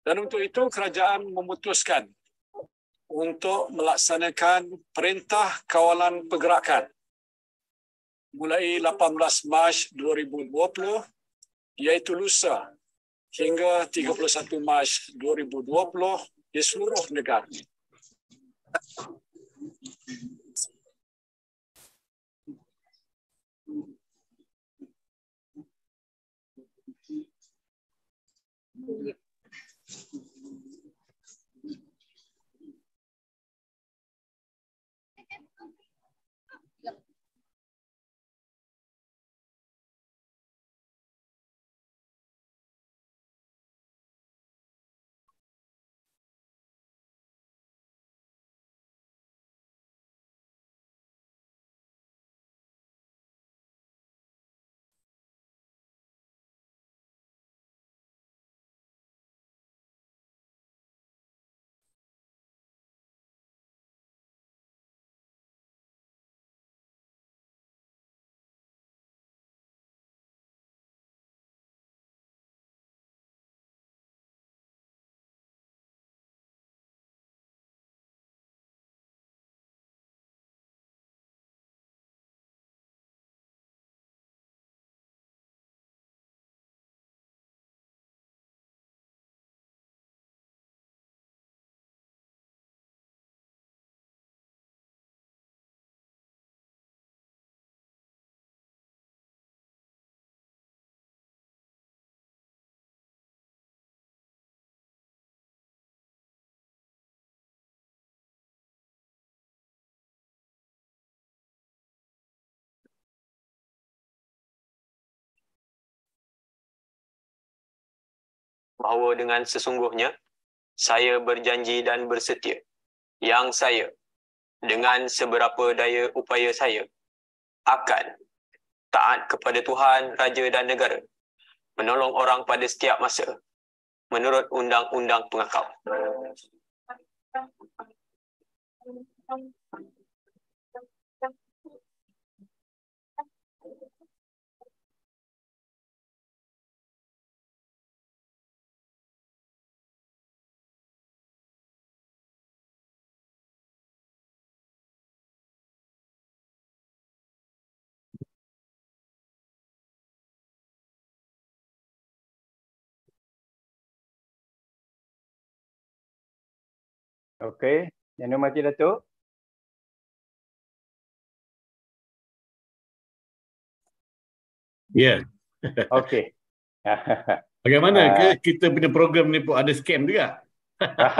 Dan untuk itu kerajaan memutuskan untuk melaksanakan perintah kawalan pergerakan mulai 18 Mac 2020 iaitu lusa hingga 31 Mac 2020 di seluruh negara. Yeah. bahawa dengan sesungguhnya saya berjanji dan bersetia yang saya dengan seberapa daya upaya saya akan taat kepada Tuhan, Raja dan Negara menolong orang pada setiap masa menurut undang-undang pengakau. Thank you. Okey, yang hormati Datuk. Ya. Yeah. Okey. Bagaimana ke uh, kita punya program ni pun ada scam juga?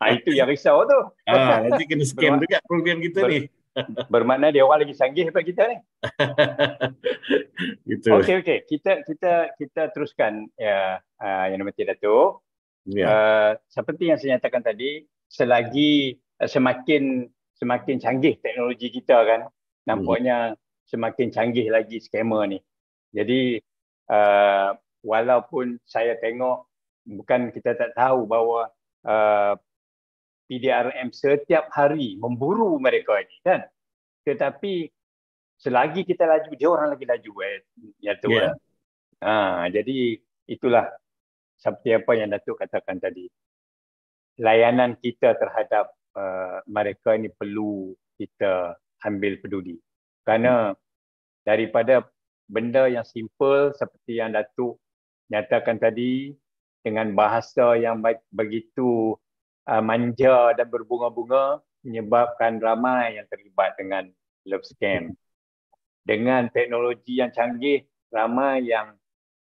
Ah, itu yang risau tu. Ah, nanti kena scam juga program kita ber, ni. bermakna dia orang lagi sanggih daripada kita ni. gitu. Okey okey, kita kita kita teruskan ya uh, yang nama Datuk. Ya. Uh, seperti yang saya nyatakan tadi, selagi eh, semakin semakin canggih teknologi kita kan nampaknya semakin canggih lagi skema ni jadi uh, walaupun saya tengok bukan kita tak tahu bahawa uh, eh, PDRM setiap hari memburu mereka ini kan tetapi selagi kita laju dia orang lagi laju eh, ya tu yeah. Ha, jadi itulah seperti apa yang Datuk katakan tadi layanan kita terhadap uh, mereka ini perlu kita ambil peduli. Kerana daripada benda yang simple seperti yang Datuk nyatakan tadi dengan bahasa yang begitu uh, manja dan berbunga-bunga menyebabkan ramai yang terlibat dengan love scam. Dengan teknologi yang canggih ramai yang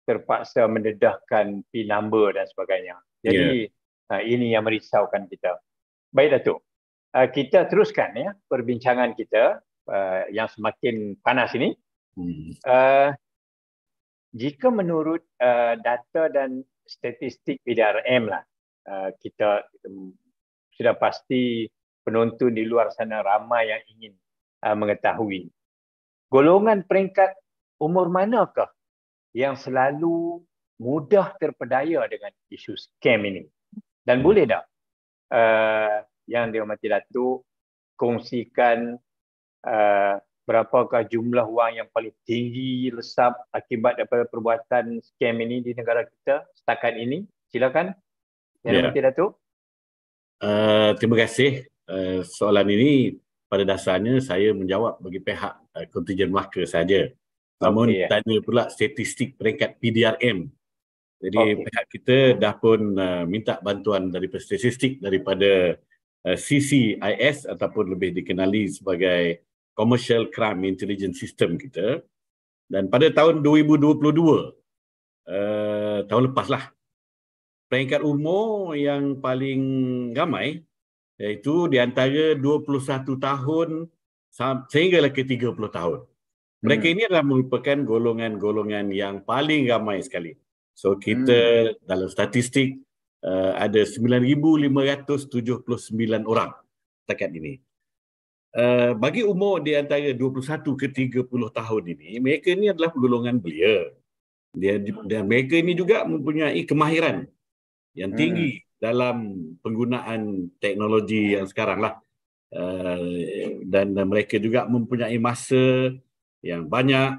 terpaksa mendedahkan pin number dan sebagainya. Jadi yeah. Ha, ini yang merisaukan kita. Baik Datuk. Uh, kita teruskan ya perbincangan kita uh, yang semakin panas ini. Uh, jika menurut uh, data dan statistik PDRM lah, uh, kita um, sudah pasti penonton di luar sana ramai yang ingin uh, mengetahui. Golongan peringkat umur manakah yang selalu mudah terpedaya dengan isu scam ini? dan hmm. boleh tak uh, yang dihormati Datuk kongsikan uh, berapakah jumlah wang yang paling tinggi lesap akibat daripada perbuatan skam ini di negara kita setakat ini silakan yang dihormati ya. yeah. Datuk uh, terima kasih uh, soalan ini pada dasarnya saya menjawab bagi pihak uh, kontijen Melaka saja namun okay, yeah. tanya pula statistik peringkat PDRM jadi okay. pihak kita dah pun uh, minta bantuan dari statistik daripada uh, CCIS ataupun lebih dikenali sebagai Commercial Crime Intelligence System kita. Dan pada tahun 2022, uh, tahun lepas lah, peringkat umur yang paling ramai iaitu di antara 21 tahun sehingga ke 30 tahun. Mereka hmm. ini adalah merupakan golongan-golongan yang paling ramai sekali. So kita hmm. dalam statistik uh, ada 9579 orang setakat ini. Uh, bagi umur di antara 21 ke 30 tahun ini, mereka ini adalah golongan belia. Dia dan mereka ini juga mempunyai kemahiran yang hmm. tinggi hmm. dalam penggunaan teknologi yang sekarang lah. Uh, dan mereka juga mempunyai masa yang banyak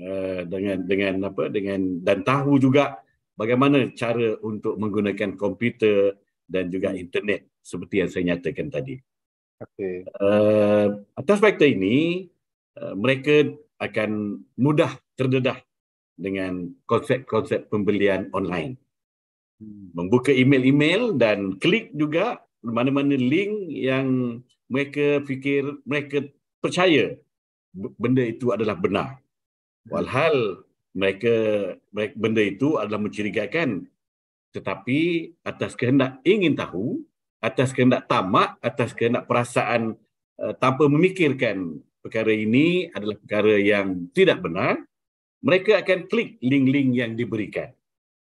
Eh, dengan dengan apa dengan dan tahu juga bagaimana cara untuk menggunakan komputer dan juga hmm. internet seperti yang saya nyatakan tadi. Okey. Uh, atas fakta ini uh, mereka akan mudah terdedah dengan konsep-konsep pembelian online. Hmm. Membuka email-email dan klik juga mana-mana link yang mereka fikir mereka percaya benda itu adalah benar. Walhal mereka baik benda itu adalah mencurigakan tetapi atas kehendak ingin tahu atas kehendak tamak atas kehendak perasaan uh, tanpa memikirkan perkara ini adalah perkara yang tidak benar mereka akan klik link-link yang diberikan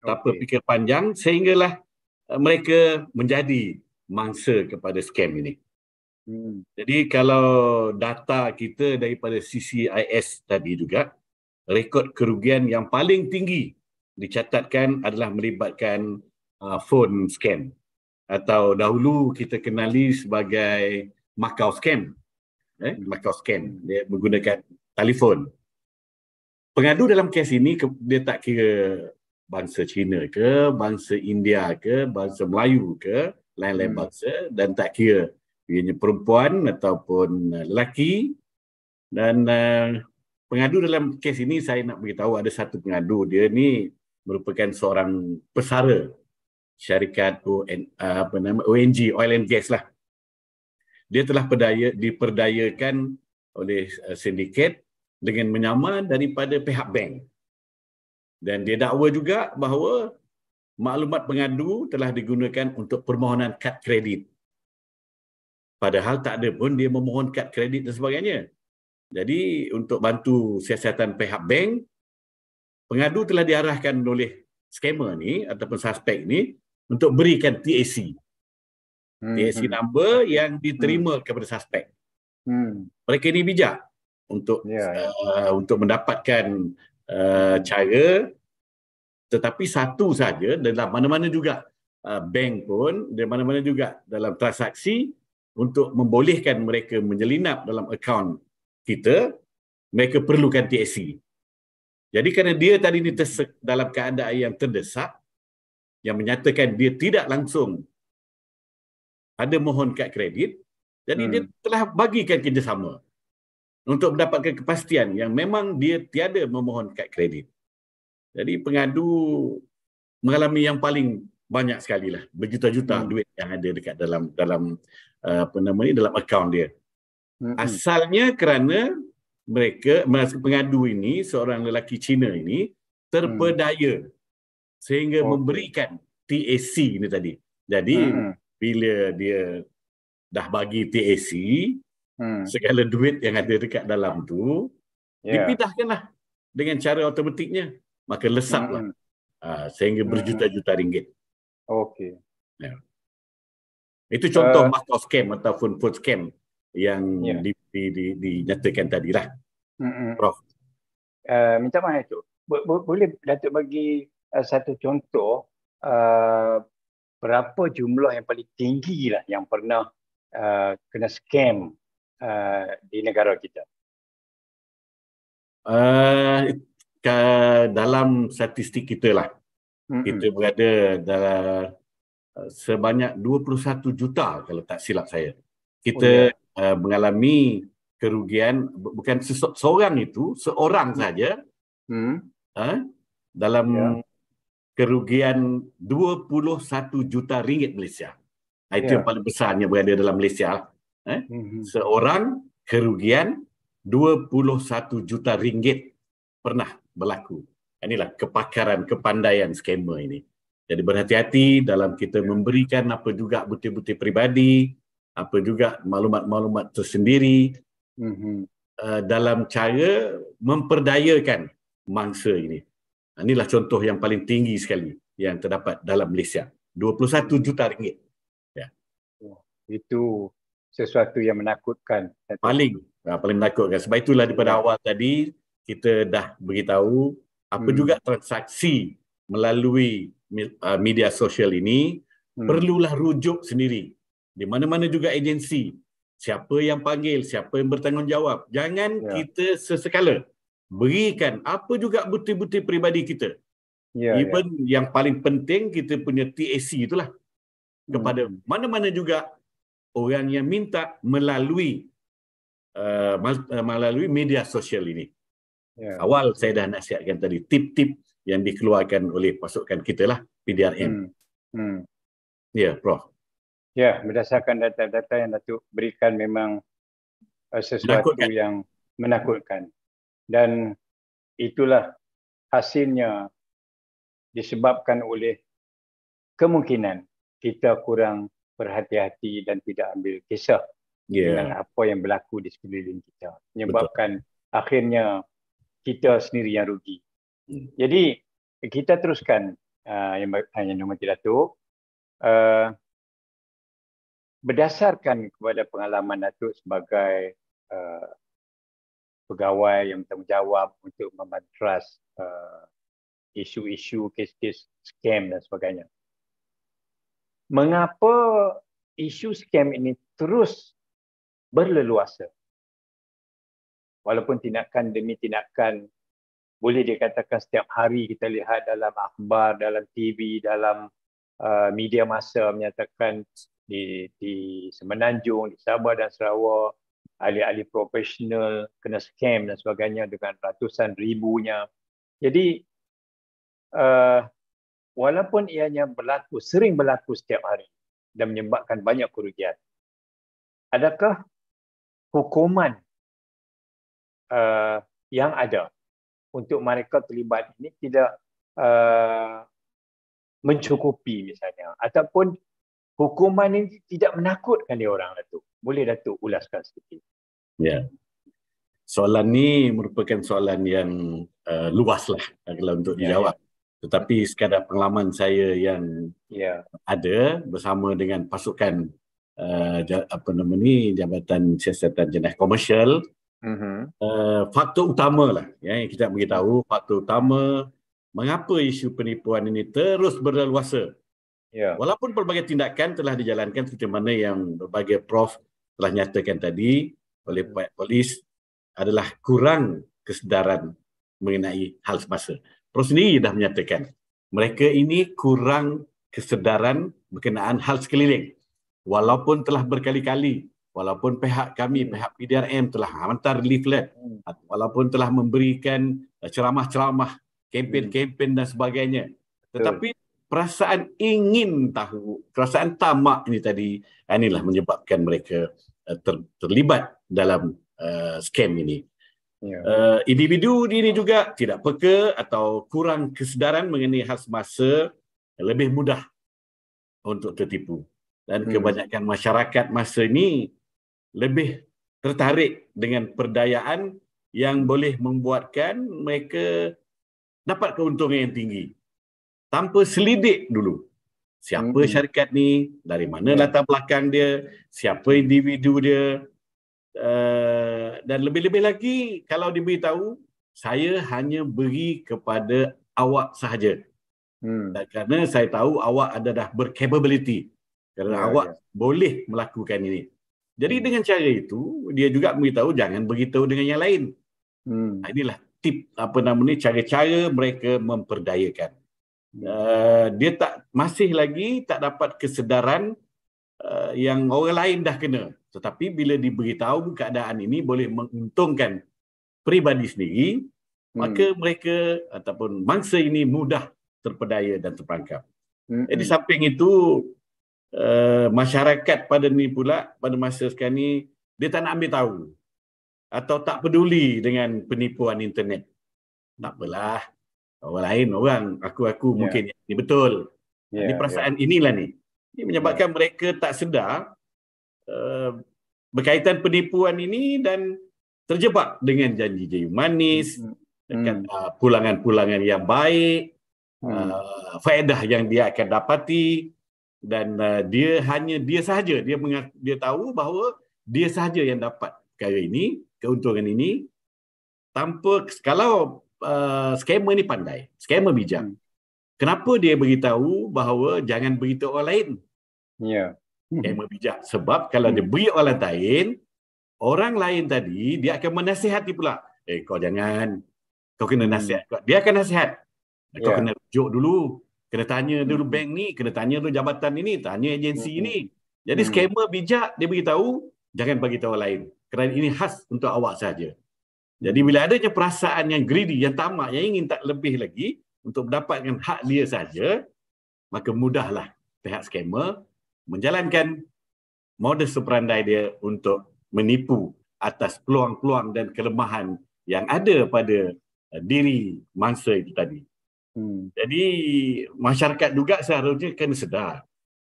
tanpa okay. fikir panjang sehinggalah uh, mereka menjadi mangsa kepada skam ini hmm. jadi kalau data kita daripada CCIS tadi juga rekod kerugian yang paling tinggi dicatatkan adalah melibatkan uh, phone scam atau dahulu kita kenali sebagai Macau scam. Eh, Macau scam dia menggunakan telefon. Pengadu dalam kes ini dia tak kira bangsa Cina ke, bangsa India ke, bangsa Melayu ke, lain-lain hmm. bangsa dan tak kira ianya perempuan ataupun lelaki dan uh, pengadu dalam kes ini saya nak beritahu ada satu pengadu dia ni merupakan seorang pesara syarikat ON, ah, apa nama ONG Oil and Gas lah. Dia telah perdaya, diperdayakan oleh eh, sindiket dengan menyamar daripada pihak bank. Dan dia dakwa juga bahawa maklumat pengadu telah digunakan untuk permohonan kad kredit. Padahal tak ada pun dia memohon kad kredit dan sebagainya. Jadi untuk bantu siasatan pihak bank, pengadu telah diarahkan oleh skamer ni ataupun suspek ni untuk berikan TAC. Hmm. TAC hmm. number yang diterima hmm. kepada suspek. Hmm. Mereka ini bijak untuk yeah. Ya. uh, untuk mendapatkan uh, cara tetapi satu saja dalam mana-mana juga uh, bank pun di mana-mana juga dalam transaksi untuk membolehkan mereka menyelinap dalam akaun kita mereka perlukan TSC. Jadi kerana dia tadi ini dalam keadaan yang terdesak yang menyatakan dia tidak langsung ada mohon kad kredit, jadi hmm. dia telah bagikan kerjasama untuk mendapatkan kepastian yang memang dia tiada memohon kad kredit. Jadi pengadu mengalami yang paling banyak sekali lah berjuta-juta hmm. duit yang ada dekat dalam dalam uh, apa nama dalam akaun dia hmm Asalnya kerana mereka pengadu ini seorang lelaki Cina ini terpedaya mm. sehingga okay. memberikan TAC ini tadi. Jadi hmm bila dia dah bagi TAC mm. segala duit yang ada dekat dalam tu yeah. dipindahkanlah dengan cara automatiknya maka lesaplah hmm sehingga berjuta-juta ringgit. Okey. Yeah. Itu contoh uh, eh. mark of scam ataupun food scam yang yeah. di, di, di, dinyatakan tadi lah. Mm-hmm. Prof. Uh, minta maaf itu. Bo- bo- boleh Datuk bagi uh, satu contoh uh, berapa jumlah yang paling tinggi lah yang pernah uh, kena scam uh, di negara kita? Uh, dalam statistik kita lah. Mm-hmm. Kita berada dalam sebanyak 21 juta kalau tak silap saya. Kita oh, yeah Eh, mengalami kerugian bukan seseorang itu seorang hmm. saja hmm. Uh, dalam yeah. kerugian 21 juta ringgit Malaysia nah, itu yeah. yang paling besarnya berada dalam Malaysia uh, mm-hmm. seorang kerugian 21 juta ringgit pernah berlaku inilah kepakaran kepandaian skema ini jadi berhati-hati dalam kita ya. memberikan apa juga butir-butir peribadi apa juga maklumat-maklumat tersendiri mm-hmm. uh, dalam cara memperdayakan mangsa ini. Ha, inilah contoh yang paling tinggi sekali yang terdapat dalam Malaysia. 21 juta ringgit. Ya. Oh, itu sesuatu yang menakutkan. Paling uh, paling menakutkan. Sebab itulah daripada ya. awal tadi kita dah beritahu apa hmm. juga transaksi melalui eh, media sosial ini hmm. perlulah rujuk sendiri di mana-mana juga agensi siapa yang panggil siapa yang bertanggungjawab jangan ya. kita sesekala berikan apa juga bukti-bukti peribadi kita ya, ya. even ya. yang paling penting kita punya TAC itulah hmm. kepada hmm. mana-mana juga orang yang minta melalui uh, uh, melalui media sosial ini ya. awal saya dah nasihatkan tadi tip-tip yang dikeluarkan oleh pasukan kita lah PDRM hmm. hmm. ya prof Ya, berdasarkan data-data yang Datuk berikan memang eh, sesuatu menakutkan. yang menakutkan. Dan itulah hasilnya disebabkan oleh kemungkinan kita kurang berhati-hati dan tidak ambil kisah yeah. dengan apa yang berlaku di sekeliling kita. Menyebabkan Betul. akhirnya kita sendiri yang rugi. Hmm. Jadi kita teruskan uh, yang hanya nama Datuk. Uh, berdasarkan kepada pengalaman Datuk sebagai uh, pegawai yang bertanggungjawab untuk memadras uh, isu-isu kes-kes scam dan sebagainya. Mengapa isu scam ini terus berleluasa? Walaupun tindakan demi tindakan boleh dikatakan setiap hari kita lihat dalam akhbar, dalam TV, dalam uh, media masa menyatakan di di Semenanjung, di Sabah dan Sarawak, ahli-ahli profesional kena scam dan sebagainya dengan ratusan ribunya. Jadi uh, walaupun ianya berlaku, sering berlaku setiap hari dan menyebabkan banyak kerugian. Adakah hukuman uh, yang ada untuk mereka terlibat ini tidak uh, mencukupi misalnya ataupun hukuman ini tidak menakutkan dia orang Datuk. Boleh Datuk ulaskan sedikit? Ya. Soalan ni merupakan soalan yang uh, luaslah kalau untuk ya. dijawab. Ya, ya. Tetapi sekadar pengalaman saya yang ya. ada bersama dengan pasukan uh, apa nama ni Jabatan Siasatan Jenayah Komersial Uh-huh. Uh, faktor utama lah ya, yang kita beritahu faktor utama mengapa isu penipuan ini terus berleluasa Yeah. Walaupun pelbagai tindakan telah dijalankan seperti mana yang berbagai prof telah nyatakan tadi oleh yeah. polis adalah kurang kesedaran mengenai hal semasa. Prof sendiri dah menyatakan mereka ini kurang kesedaran berkenaan hal sekeliling. Walaupun telah berkali-kali, walaupun pihak kami, ya. pihak PDRM telah hantar leaflet, ya. walaupun telah memberikan ceramah-ceramah, kempen-kempen dan sebagainya. Tetapi perasaan ingin tahu, perasaan tamak ini tadi eh, inilah menyebabkan mereka eh, ter, terlibat dalam uh, eh, skam ini. Uh, individu ini juga tidak peka atau kurang kesedaran mengenai khas masa lebih mudah untuk tertipu. Dan hmm. kebanyakan masyarakat masa ini lebih tertarik dengan perdayaan yang boleh membuatkan mereka dapat keuntungan yang tinggi tanpa selidik dulu siapa hmm. syarikat ni dari mana hmm. latar belakang dia siapa individu dia uh, dan lebih-lebih lagi kalau diberitahu saya hanya beri kepada awak sahaja hmm. kerana saya tahu awak ada dah berkapabiliti kerana ya, awak ya. boleh melakukan ini jadi dengan cara itu dia juga beritahu jangan beritahu dengan yang lain hmm. inilah tip apa namanya cara-cara mereka memperdayakan Eh, dia tak masih lagi tak dapat kesedaran uh, yang orang lain dah kena tetapi bila diberitahu keadaan ini boleh menguntungkan peribadi sendiri hmm. maka mereka ataupun mangsa ini mudah terpedaya dan terperangkap hmm. eh, samping itu uh, masyarakat pada ini pula pada masa sekarang ni dia tak nak ambil tahu atau tak peduli dengan penipuan internet tak apalah orang lain orang aku aku yeah. mungkin ini ya, betul yeah, ini ya, perasaan yeah. inilah ni ini menyebabkan yeah. mereka tak sedar uh, berkaitan penipuan ini dan terjebak dengan janji-janji manis mm-hmm. dengan uh, eh, pulangan-pulangan yang baik uh, faedah yang dia akan dapati dan uh, dia hanya dia sahaja dia mengak- dia tahu bahawa dia sahaja yang dapat perkara ini keuntungan ini tanpa kalau Uh, scammer ni pandai, scammer bijak. Hmm. Kenapa dia beritahu bahawa jangan beritahu orang lain? Ya. Yeah. Scammer bijak sebab kalau dia hmm. beri orang lain, orang lain tadi dia akan menasihati pula. Eh kau jangan kau kena nasihat. Hmm. Dia akan nasihat. Kau yeah. kena rujuk dulu, kena tanya dulu bank ni, kena tanya dulu jabatan ini, tanya agensi ini. Jadi skema bijak dia beritahu jangan bagi tahu orang lain. Kerana ini khas untuk awak saja. Jadi bila ada perasaan yang greedy, yang tamak, yang ingin tak lebih lagi untuk mendapatkan hak dia saja, maka mudahlah pihak scammer menjalankan modus operandi dia untuk menipu atas peluang-peluang dan kelemahan yang ada pada eh, diri mangsa itu tadi. Hmm. Jadi masyarakat juga seharusnya kena sedar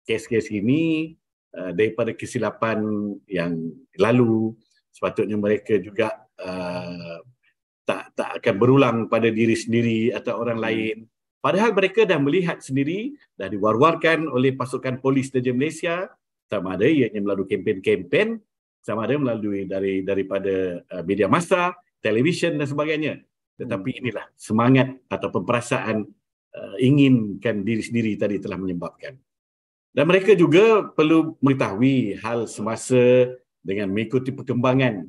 kes-kes ini eh, daripada kesilapan yang lalu sepatutnya mereka juga Uh, tak tak akan berulang pada diri sendiri atau orang hmm. lain. Padahal mereka dah melihat sendiri dah diwar-warkan oleh pasukan polis di Malaysia sama ada ianya melalui kempen-kempen sama ada melalui dari daripada uh, media massa, televisyen dan sebagainya. Tetapi hmm. inilah semangat atau perasaan uh, inginkan diri sendiri tadi telah menyebabkan. Dan mereka juga perlu mengetahui hal semasa dengan mengikuti perkembangan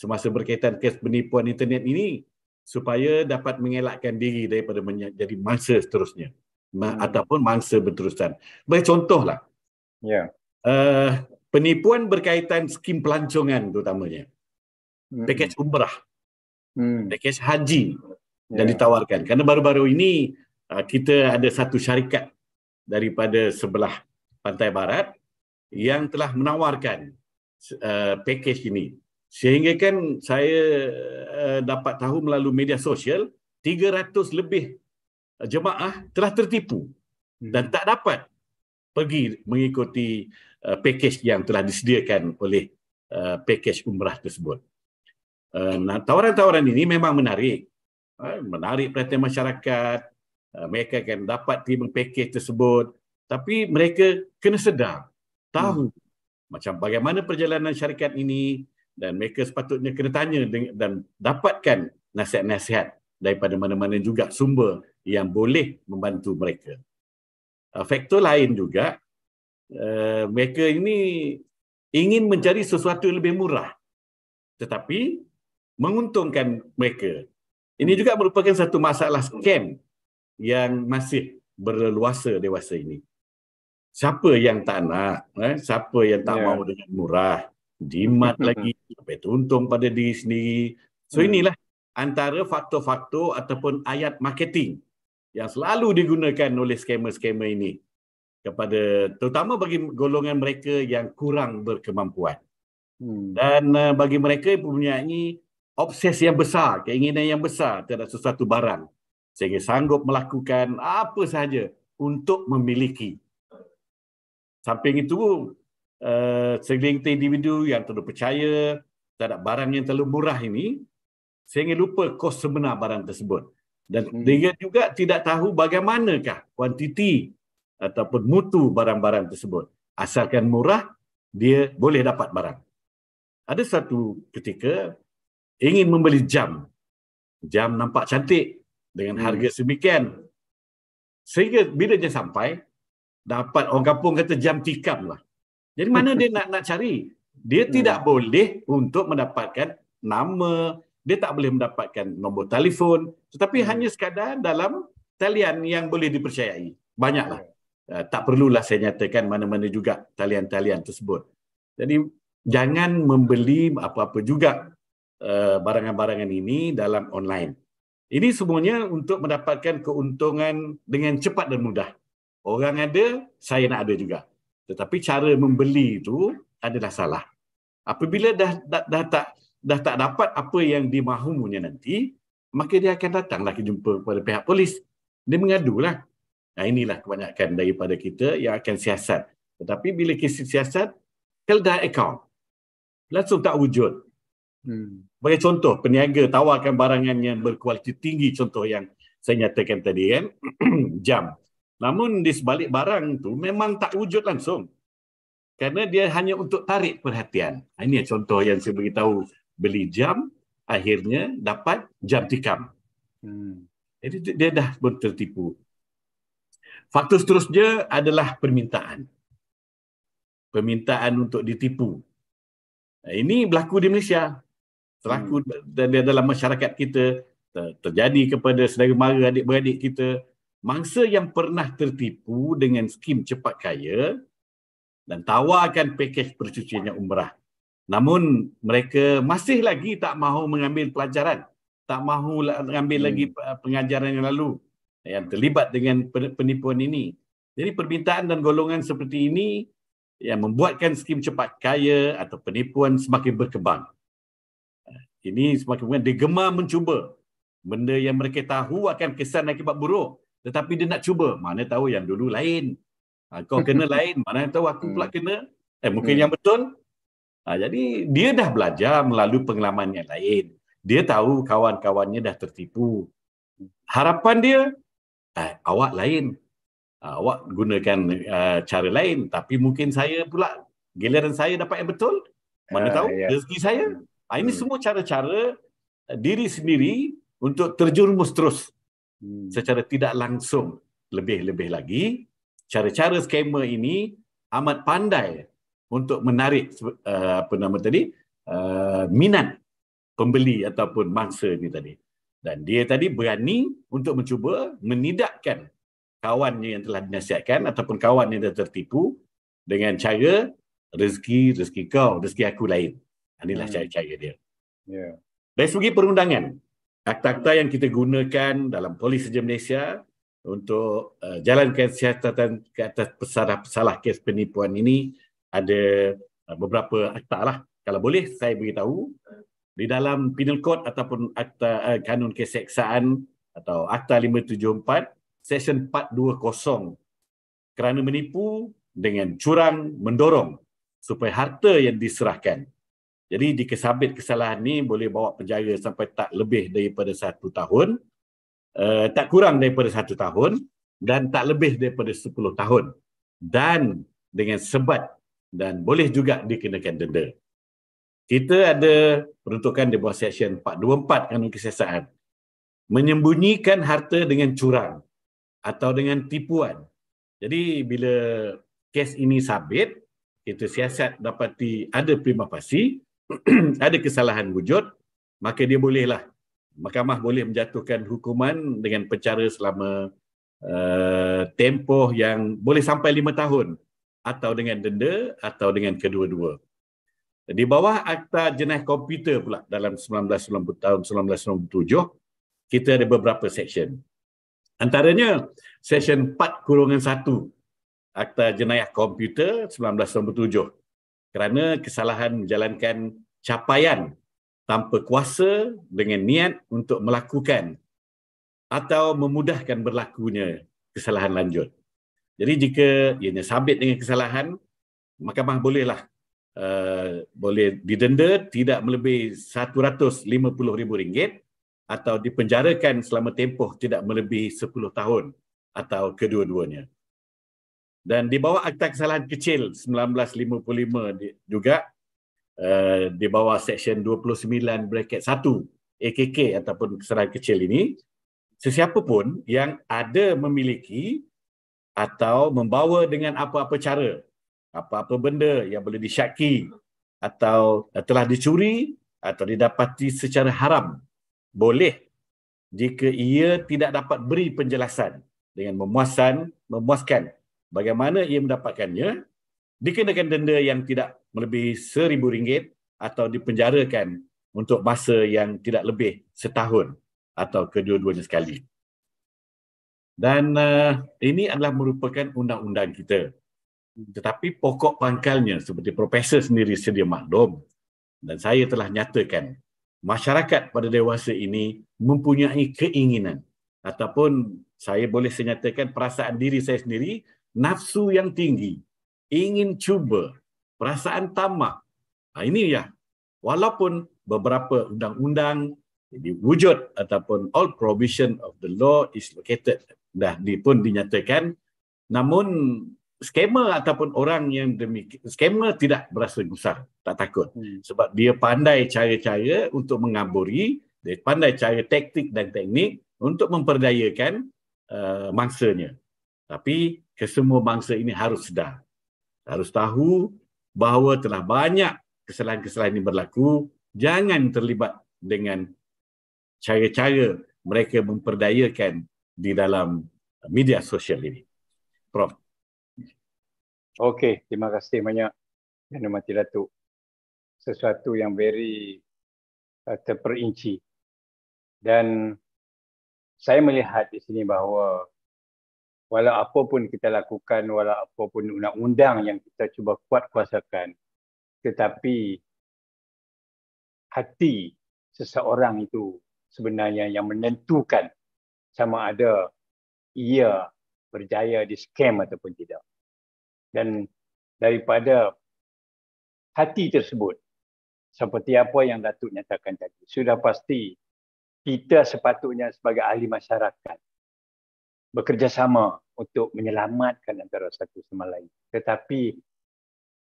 semasa berkaitan kes penipuan internet ini supaya dapat mengelakkan diri daripada menjadi mangsa seterusnya hmm. ataupun mangsa berterusan. Bagi contohlah. Ya. Yeah. Uh, penipuan berkaitan skim pelancongan terutamanya. Hmm. Pakej umrah. Hmm. Pakej haji yeah. yang ya. ditawarkan. Karena baru-baru ini uh, kita ada satu syarikat daripada sebelah pantai barat yang telah menawarkan uh, eh, pakej ini sehingga kan saya eh, dapat tahu melalui media sosial 300 lebih eh, jemaah telah tertipu hmm. dan tak dapat pergi mengikuti eh, pakej yang telah disediakan oleh pakej umrah tersebut. tawaran-tawaran ini memang menarik. Menarik perhatian masyarakat. Mereka akan dapat terima pakej tersebut. Tapi mereka kena sedar, tahu hmm. macam bagaimana perjalanan syarikat ini, dan mereka sepatutnya kena tanya dan dapatkan nasihat-nasihat daripada mana-mana juga sumber yang boleh membantu mereka. Ah, faktor lain juga, eh, mereka ini ingin mencari sesuatu yang lebih murah tetapi menguntungkan mereka. Ini juga merupakan satu masalah scam yang masih berleluasa dewasa ini. Siapa yang tak nak, eh? siapa yang tak yeah. mahu dengan murah, jimat lagi, Sampai teruntung pada diri sendiri. So hmm. inilah antara faktor-faktor ataupun ayat marketing yang selalu digunakan oleh skamer-skamer ini kepada terutama bagi golongan mereka yang kurang berkemampuan. Hmm. Dan eh, bagi mereka yang mempunyai obses yang besar, keinginan yang besar terhadap sesuatu barang sehingga sanggup melakukan apa sahaja untuk memiliki. Samping itu, uh, eh, segelintir individu yang terlalu percaya terhadap barang yang terlalu murah ini sehingga lupa kos sebenar barang tersebut dan hmm. dia juga tidak tahu bagaimanakah kuantiti ataupun mutu barang-barang tersebut asalkan murah dia boleh dapat barang ada satu ketika ingin membeli jam jam nampak cantik dengan hmm. harga semikian sehingga bila dia sampai dapat orang kampung kata jam tikam lah jadi mana dia nak nak cari? Dia hmm. tidak boleh untuk mendapatkan nama, dia tak boleh mendapatkan nombor telefon, tetapi hmm. hanya sekadar dalam talian yang boleh dipercayai. Banyaklah. Hmm. Uh, tak perlulah saya nyatakan mana-mana juga talian-talian tersebut. Jadi jangan membeli apa-apa juga uh, barangan-barangan ini dalam online. Ini semuanya untuk mendapatkan keuntungan dengan cepat dan mudah. Orang ada, saya nak ada juga tetapi cara membeli itu adalah salah apabila dah, dah dah tak dah tak dapat apa yang dimahumunya nanti maka dia akan datanglah ke jumpa kepada pihak polis dia mengadulah nah inilah kebanyakan daripada kita yang akan siasat tetapi bila kes siasat keldah account langsung tak wujud hmm bagi contoh peniaga tawarkan barangan yang berkualiti tinggi contoh yang saya nyatakan tadi kan jam Namun di sebalik barang tu memang tak wujud langsung. Kerana dia hanya untuk tarik perhatian. Ha, ini contoh yang saya beritahu. Beli jam, akhirnya dapat jam tikam. Hmm. Jadi dia dah pun tertipu. Faktor seterusnya adalah permintaan. Permintaan untuk ditipu. Ha, ini berlaku di Malaysia. terlaku hmm. dalam masyarakat kita. Terjadi kepada saudara-mara, adik-beradik kita mangsa yang pernah tertipu dengan skim cepat kaya dan tawarkan pakej percutiannya umrah. Namun mereka masih lagi tak mahu mengambil pelajaran, tak mahu mengambil hmm. lagi pengajaran yang lalu yang terlibat dengan penipuan ini. Jadi permintaan dan golongan seperti ini yang membuatkan skim cepat kaya atau penipuan semakin berkembang. Ini semakin berkembang. Dia gemar mencuba benda yang mereka tahu akan kesan akibat buruk tetapi dia nak cuba. Mana tahu yang dulu lain. Ha, kau kena lain. Mana tahu aku pula hmm. kena. Eh, mungkin hmm. yang betul. Ha, jadi, dia dah belajar melalui pengalaman yang lain. Dia tahu kawan-kawannya dah tertipu. Harapan dia, eh, awak lain. Ha, awak gunakan uh, cara lain. Tapi mungkin saya pula, giliran saya dapat yang betul. Mana ah, tahu, yeah. rezeki saya. Ini hmm. semua cara-cara eh, diri sendiri untuk terjerumus terus. Hmm. secara tidak langsung lebih-lebih lagi cara-cara skema ini amat pandai untuk menarik eh, apa nama tadi eh, minat pembeli ataupun mangsa ni tadi dan dia tadi berani untuk mencuba menidakkan kawannya yang telah dinasihatkan ataupun kawan yang telah tertipu dengan cara rezeki rezeki kau rezeki aku lain inilah hmm. cara-cara dia ya yeah. dari segi perundangan akta-akta yang kita gunakan dalam polis sejarah Malaysia untuk uh, jalankan siasatan ke atas pesalah-pesalah kes penipuan ini ada uh, beberapa akta lah. Kalau boleh saya beritahu di dalam Penal Code ataupun akta uh, kanun keseksaan atau Akta 574 Seksyen 420 kerana menipu dengan curang mendorong supaya harta yang diserahkan jadi jika sabit kesalahan ni boleh bawa penjara sampai tak lebih daripada satu tahun, uh, tak kurang daripada satu tahun dan tak lebih daripada sepuluh tahun dan dengan sebat dan boleh juga dikenakan denda. Kita ada peruntukan di bawah seksyen 424 Kanun Kesiasaan. Menyembunyikan harta dengan curang atau dengan tipuan. Jadi bila kes ini sabit, kita siasat dapati ada prima facie ada kesalahan wujud, maka dia bolehlah. Mahkamah boleh menjatuhkan hukuman dengan pencara selama uh, tempoh yang boleh sampai lima tahun atau dengan denda atau dengan kedua-dua. Di bawah Akta Jenayah Komputer pula dalam 1990, tahun 1997, kita ada beberapa seksyen. Antaranya, seksyen 4 kurungan 1 Akta Jenayah Komputer 1997 kerana kesalahan menjalankan capaian tanpa kuasa dengan niat untuk melakukan atau memudahkan berlakunya kesalahan lanjut. Jadi jika ianya sabit dengan kesalahan, mahkamah bolehlah uh, boleh didenda tidak melebihi rm ringgit atau dipenjarakan selama tempoh tidak melebihi 10 tahun atau kedua-duanya dan di bawah Akta Kesalahan Kecil 1955 juga uh, di bawah Seksyen 29 bracket 1 AKK ataupun kesalahan kecil ini sesiapa pun yang ada memiliki atau membawa dengan apa-apa cara apa-apa benda yang boleh disyaki atau eh, telah dicuri atau didapati secara haram boleh jika ia tidak dapat beri penjelasan dengan memuaskan memuaskan bagaimana ia mendapatkannya dikenakan denda yang tidak melebihi seribu ringgit atau dipenjarakan untuk masa yang tidak lebih setahun atau kedua-duanya sekali. Dan uh, ini adalah merupakan undang-undang kita. Tetapi pokok pangkalnya seperti Profesor sendiri sedia maklum dan saya telah nyatakan masyarakat pada dewasa ini mempunyai keinginan ataupun saya boleh senyatakan perasaan diri saya sendiri nafsu yang tinggi, ingin cuba, perasaan tamak. Ha, ini ya. Walaupun beberapa undang-undang diwujud ataupun all provision of the law is located dah pun dinyatakan namun skema ataupun orang yang demikian skema tidak berasa gusar tak takut hmm. sebab dia pandai cara-cara untuk mengaburi dia pandai cara taktik dan teknik untuk memperdayakan uh, mangsanya tapi kesemua bangsa ini harus sedar. Harus tahu bahawa telah banyak kesalahan-kesalahan ini berlaku. Jangan terlibat dengan cara-cara mereka memperdayakan di dalam media sosial ini. Prof. Okey, terima kasih banyak Yang Mati Datuk. Sesuatu yang very uh, terperinci. Dan saya melihat di sini bahawa walau apa pun kita lakukan, walau apa pun undang-undang yang kita cuba kuat kuasakan, tetapi hati seseorang itu sebenarnya yang menentukan sama ada ia berjaya di scam ataupun tidak. Dan daripada hati tersebut, seperti apa yang Datuk nyatakan tadi, sudah pasti kita sepatutnya sebagai ahli masyarakat bekerjasama untuk menyelamatkan antara satu sama lain. Tetapi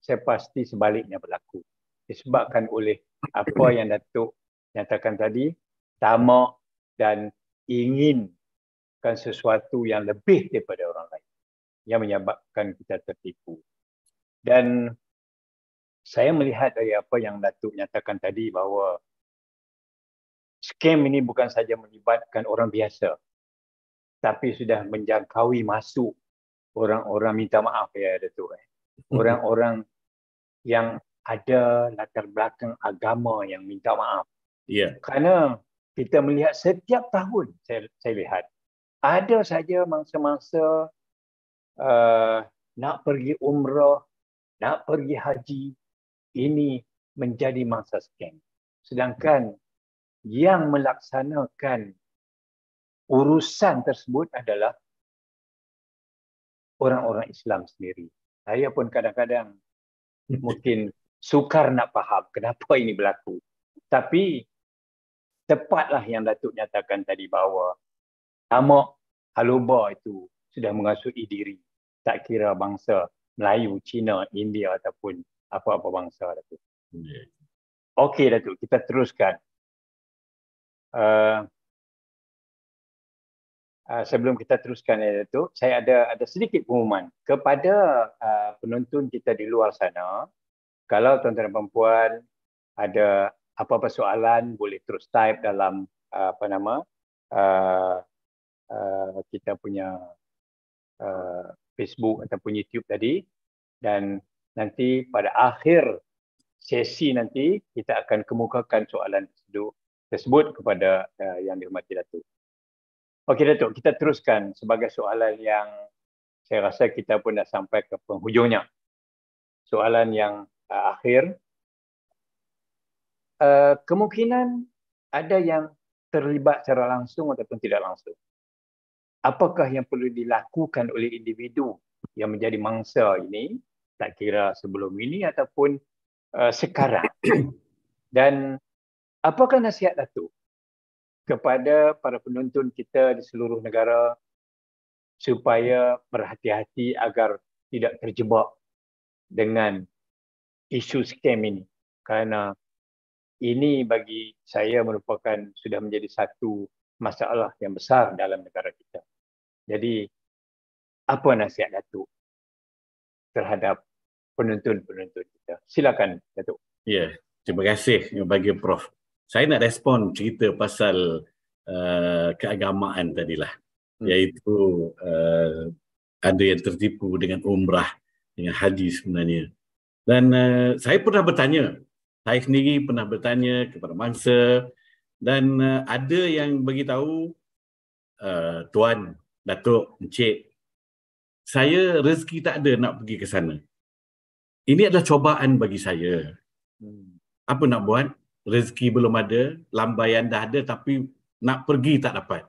saya pasti sebaliknya berlaku. Disebabkan oleh apa yang Datuk nyatakan tadi, tamak dan inginkan sesuatu yang lebih daripada orang lain yang menyebabkan kita tertipu. Dan saya melihat dari apa yang Datuk nyatakan tadi bahawa skam ini bukan saja melibatkan orang biasa tapi sudah menjangkaui masuk orang-orang minta maaf ya Datuk eh. Orang-orang yang ada latar belakang agama yang minta maaf. Ya. Yeah. Karena kita melihat setiap tahun saya, saya lihat ada saja mangsa-mangsa uh, nak pergi umrah, nak pergi haji ini menjadi mangsa scam. Sedangkan yang melaksanakan urusan tersebut adalah orang-orang Islam sendiri. Saya pun kadang-kadang mungkin sukar nak faham kenapa ini berlaku. Tapi tepatlah yang Datuk nyatakan tadi bahawa sama Aloba itu sudah mengasuhi diri tak kira bangsa Melayu, Cina, India ataupun apa-apa bangsa Datuk. Ya. Okey Datuk, kita teruskan. Uh, Ah, sebelum kita teruskan ayat itu, saya ada ada sedikit pengumuman kepada uh, penonton kita di luar sana. Kalau tuan-tuan dan puan ada apa-apa soalan, boleh terus type dalam uh, apa nama uh, uh, kita punya uh, Facebook ataupun YouTube tadi. Dan nanti pada akhir sesi nanti, kita akan kemukakan soalan tersebut kepada uh, yang dihormati Datuk. Okey Datuk, kita teruskan sebagai soalan yang saya rasa kita pun dah sampai ke penghujungnya. Soalan yang uh, akhir. Uh, kemungkinan ada yang terlibat secara langsung ataupun tidak langsung. Apakah yang perlu dilakukan oleh individu yang menjadi mangsa ini, tak kira sebelum ini ataupun uh, sekarang. Dan apakah nasihat Datuk kepada para penonton kita di seluruh negara supaya berhati-hati agar tidak terjebak dengan isu scam ini kerana ini bagi saya merupakan sudah menjadi satu masalah yang besar dalam negara kita. Jadi apa nasihat Datuk terhadap penonton-penonton kita? Silakan Datuk. Ya, yeah. terima kasih bagi Prof saya nak respon cerita pasal uh, keagamaan tadilah hmm. iaitu uh, ada yang tertipu dengan umrah dengan haji sebenarnya dan uh, saya pernah bertanya saya sendiri pernah bertanya kepada mangsa dan uh, ada yang bagi tahu uh, tuan datuk encik saya rezeki tak ada nak pergi ke sana ini adalah cobaan bagi saya hmm. apa nak buat rezeki belum ada, lambaian dah ada tapi nak pergi tak dapat.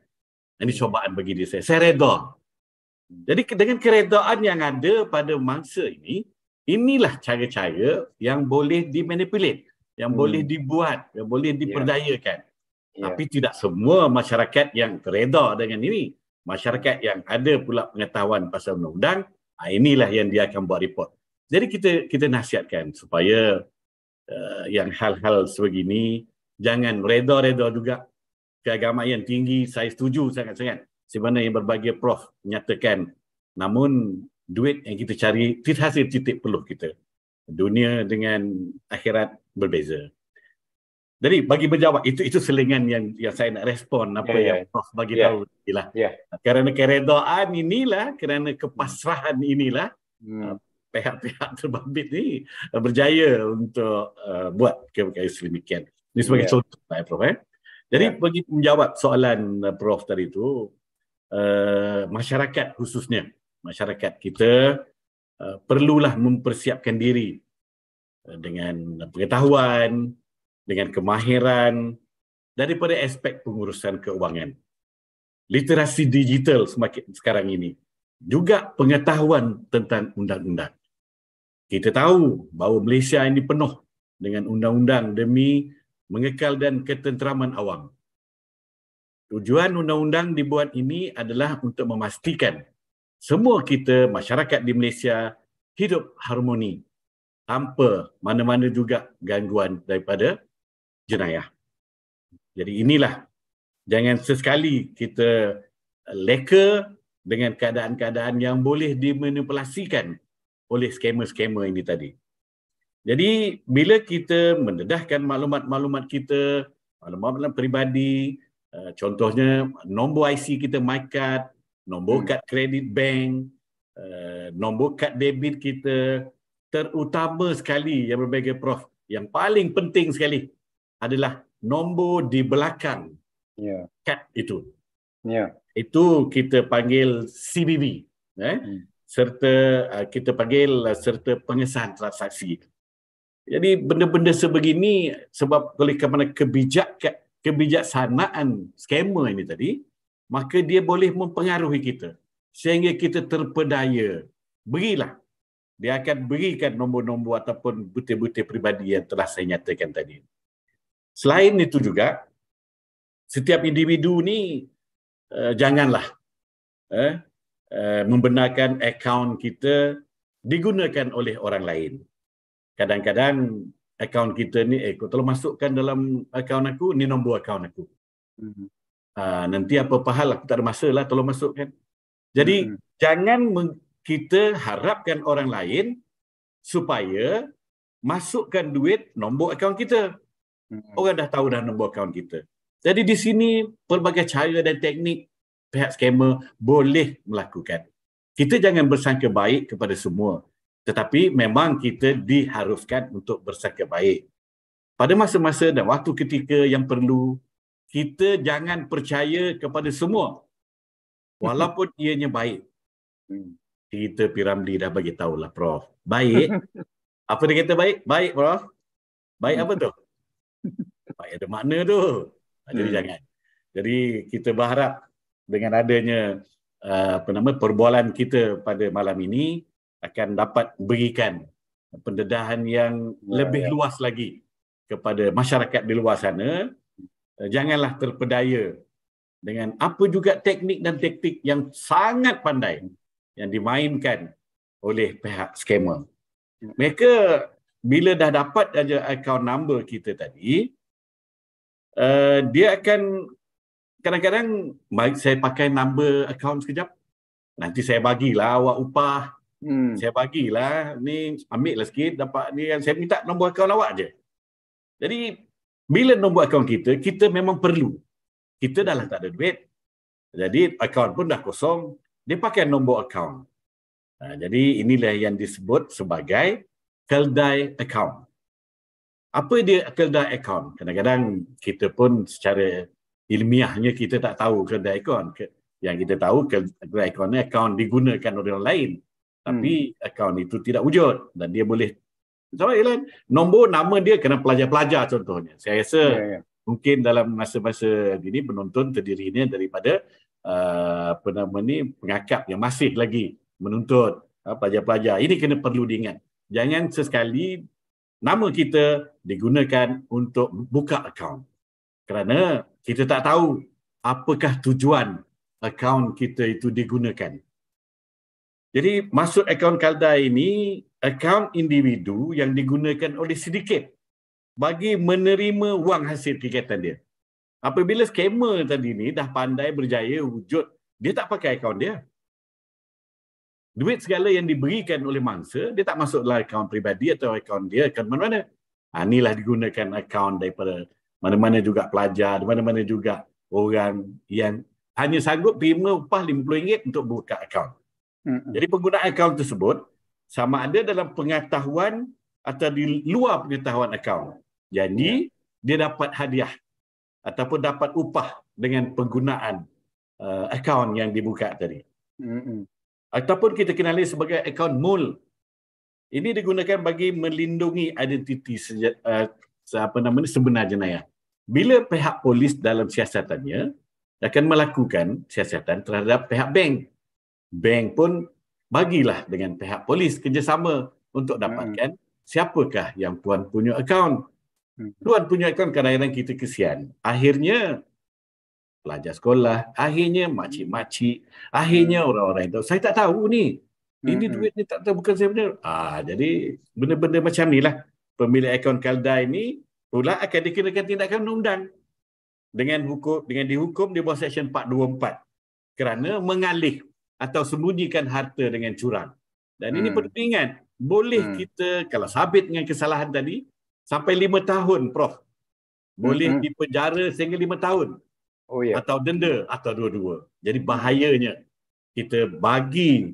Ini hmm. cobaan bagi dia saya. Saya reda. Jadi dengan keredaan yang ada pada mangsa ini, inilah cara-cara yang boleh dimanipulit, yang hmm. boleh dibuat, yang boleh ya. diperdayakan. Yeah. Tapi yeah. tidak semua masyarakat yang reda dengan ini. Masyarakat yang ada pula pengetahuan pasal undang-undang, ah, inilah yang dia akan buat report. Jadi kita kita nasihatkan supaya uh, yang hal-hal sebegini jangan reda-reda juga keagamaan yang tinggi saya setuju sangat-sangat sebenarnya yang berbagai prof nyatakan namun duit yang kita cari tidak hasil titik peluh kita dunia dengan akhirat berbeza jadi bagi berjawab itu itu selingan yang yang saya nak respon apa yeah, ya. yang yeah. prof bagi yeah. tahu inilah yeah. kerana keredaan inilah kerana kepasrahan inilah hmm pihak-pihak terbabit ni eh, berjaya untuk uh, buat perkara-perkara sedemikian. Ini sebagai yeah. contoh lah, Prof. Eh. Jadi yeah. bagi menjawab soalan eh, Prof tadi tu, uh, masyarakat khususnya, masyarakat kita uh, perlulah mempersiapkan diri dengan pengetahuan, dengan kemahiran daripada aspek pengurusan keuangan. Literasi digital semakin sekarang ini juga pengetahuan tentang undang-undang. Kita tahu bahawa Malaysia ini penuh dengan undang-undang demi mengekal dan ketenteraman awam. Tujuan undang-undang dibuat ini adalah untuk memastikan semua kita masyarakat di Malaysia hidup harmoni tanpa mana-mana juga gangguan daripada jenayah. Jadi inilah jangan sesekali kita leka dengan keadaan-keadaan yang boleh dimanipulasikan oleh skamer-skamer ini tadi. Jadi bila kita mendedahkan maklumat-maklumat kita, maklumat-maklumat peribadi, eh, contohnya nombor IC kita MyCard, nombor hmm. kad kredit bank, eh, nombor kad debit kita, terutama sekali yang berbagai prof, yang paling penting sekali adalah nombor di belakang yeah. kad itu. Yeah. Itu kita panggil CBB. Eh? Hmm serta uh, kita panggil uh, serta pengesahan transaksi. Jadi benda-benda sebegini sebab oleh kemana kebijakan kebijaksanaan skema ini tadi maka dia boleh mempengaruhi kita sehingga kita terpedaya berilah dia akan berikan nombor-nombor ataupun butir-butir peribadi yang telah saya nyatakan tadi. Selain itu juga setiap individu ni uh, janganlah eh, Eh, membenarkan akaun kita digunakan oleh orang lain. Kadang-kadang akaun kita ni, eh, kalau masukkan dalam akaun aku, ni nombor akaun aku. hmm Uh, nanti apa-apa aku tak ada masa lah, tolong masukkan. Jadi, hmm jangan kita harapkan orang lain supaya masukkan duit nombor akaun kita. Mm-hmm. Orang dah tahu dah nombor akaun kita. Jadi, di sini pelbagai cara dan teknik pihak scammer boleh melakukan. Kita jangan bersangka baik kepada semua. Tetapi memang kita diharuskan untuk bersangka baik. Pada masa-masa dan waktu ketika yang perlu, kita jangan percaya kepada semua. Walaupun ianya baik. Kita hmm, Piramli dah bagi tahulah Prof. Baik. Apa dia kata baik? Baik Prof. Baik apa tu? Baik ada makna tu. Jadi hmm. jangan. Jadi kita berharap dengan adanya uh, apa nama perbualan kita pada malam ini akan dapat berikan pendedahan yang ya, lebih ya. luas lagi kepada masyarakat di luar sana uh, janganlah terpedaya dengan apa juga teknik dan taktik yang sangat pandai yang dimainkan oleh pihak scammer. Ya. Mereka bila dah dapat aja account number kita tadi, uh, dia akan kadang-kadang baik saya pakai number account sekejap nanti saya bagilah awak upah hmm. saya bagilah ni ambil lah sikit dapat ni yang saya minta nombor akaun awak je jadi bila nombor akaun kita kita memang perlu kita dah lah tak ada duit jadi akaun pun dah kosong dia pakai nombor akaun ha, jadi inilah yang disebut sebagai keldai account apa dia keldai account kadang-kadang kita pun secara ilmiahnya kita tak tahu kedai akaun. Yang kita tahu kedai akaun ni akaun digunakan oleh orang lain. Tapi hmm. akaun itu tidak wujud dan dia boleh sama Ilan, nombor nama dia kena pelajar-pelajar contohnya. Saya rasa yeah, yeah. mungkin dalam masa-masa ini penonton terdirinya daripada uh, apa nama ni pengakap yang masih lagi menuntut uh, pelajar-pelajar. Ini kena perlu diingat. Jangan sesekali nama kita digunakan untuk buka akaun. Kerana kita tak tahu apakah tujuan akaun kita itu digunakan. Jadi masuk akaun kalda ini akaun individu yang digunakan oleh sedikit bagi menerima wang hasil kegiatan dia. Apabila skamer tadi ni dah pandai berjaya wujud, dia tak pakai akaun dia. Duit segala yang diberikan oleh mangsa, dia tak masuk dalam akaun pribadi atau akaun dia, akaun mana-mana. Ha, inilah digunakan akaun daripada mana-mana juga pelajar, mana-mana juga orang yang hanya sanggup terima upah RM50 untuk buka akaun. Jadi pengguna akaun tersebut sama ada dalam pengetahuan atau di luar pengetahuan akaun. Jadi ya. dia dapat hadiah ataupun dapat upah dengan penggunaan uh, akaun yang dibuka tadi. Ataupun kita kenali sebagai akaun mul. Ini digunakan bagi melindungi identiti uh, sebenar jenayah bila pihak polis dalam siasatannya akan melakukan siasatan terhadap pihak bank. Bank pun bagilah dengan pihak polis kerjasama untuk hmm. dapatkan siapakah yang tuan punya akaun. Hmm. Tuan punya akaun kadang-kadang kita kesian. Akhirnya pelajar sekolah, akhirnya makcik-makcik, akhirnya hmm. orang-orang itu. Saya tak tahu ni. Ini duit ni tak tahu bukan saya benar, Ah, jadi benda-benda macam ni lah. Pemilik akaun Kalda ini pula akan dikenakan tindakan undang dengan hukum dengan dihukum di bawah seksyen 424 kerana mengalih atau sembunyikan harta dengan curang. Dan ini hmm. perlu diingat, boleh hmm. kita kalau sabit dengan kesalahan tadi sampai 5 tahun, Prof. Boleh hmm. hmm. dipenjara sehingga 5 tahun. Oh ya. Yeah. Atau denda atau dua-dua. Jadi bahayanya kita bagi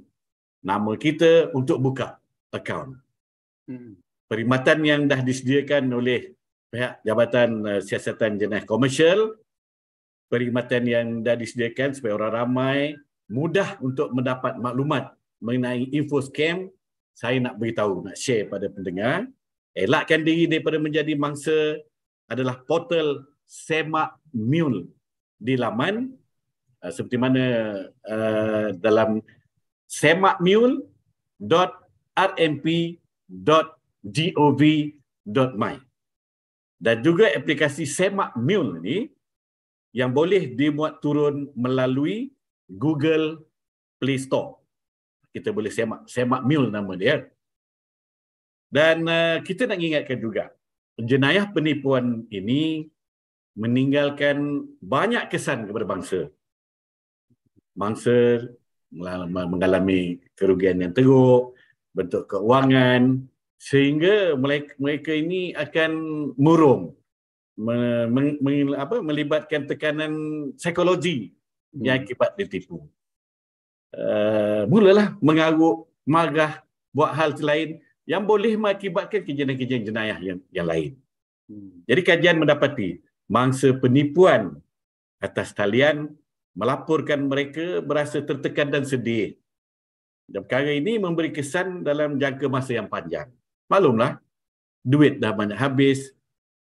nama kita untuk buka akaun. Hmm. Perkhidmatan yang dah disediakan oleh pihak Jabatan eh, Siasatan Jenayah Komersial, perkhidmatan yang dah disediakan supaya orang ramai mudah untuk mendapat maklumat mengenai info scam, saya nak beritahu, nak share pada pendengar. Elakkan diri daripada menjadi mangsa adalah portal Semak Mule di laman eh, seperti mana uh, dalam semakmule.rmp.gov.my dan juga aplikasi Semak Mule ini yang boleh dimuat turun melalui Google Play Store. Kita boleh semak Semak Mule nama dia. Dan uh, kita nak ingatkan juga jenayah penipuan ini meninggalkan banyak kesan kepada bangsa. Bangsa mengalami kerugian yang teruk, bentuk keuangan, sehingga mereka ini akan murung melibatkan tekanan psikologi yang hmm. akibat ditipu. Uh, mulalah mengaruk, marah, buat hal lain yang boleh mengakibatkan kejadian-kejadian jenayah yang, yang lain. Hmm. Jadi kajian mendapati mangsa penipuan atas talian melaporkan mereka berasa tertekan dan sedih. Dan perkara ini memberi kesan dalam jangka masa yang panjang maklumlah duit dah banyak habis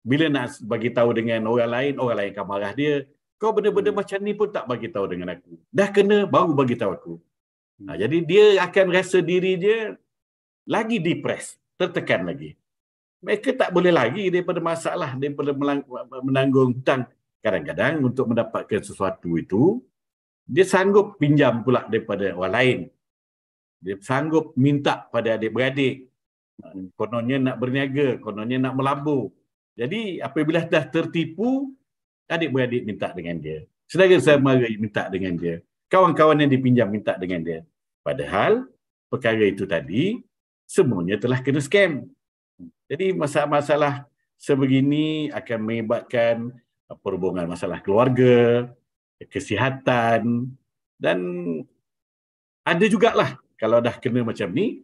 bila nak bagi tahu dengan orang lain orang lain akan marah dia kau benda-benda hmm. macam ni pun tak bagi tahu dengan aku dah kena baru bagi tahu aku hmm. nah, ha, jadi dia akan rasa diri dia lagi depres tertekan lagi mereka tak boleh lagi daripada masalah daripada menanggung hutang kadang-kadang untuk mendapatkan sesuatu itu dia sanggup pinjam pula daripada orang lain dia sanggup minta pada adik-beradik Hmm, kononnya nak berniaga, kononnya nak melabur. Jadi apabila dah tertipu, adik-beradik minta dengan dia. Sedangkan saya mara minta dengan dia. Kawan-kawan yang dipinjam minta dengan dia. Padahal perkara itu tadi, semuanya telah kena scam. Jadi masalah-masalah sebegini akan menyebabkan uh, perhubungan masalah keluarga, kesihatan dan ada jugalah kalau dah kena macam ni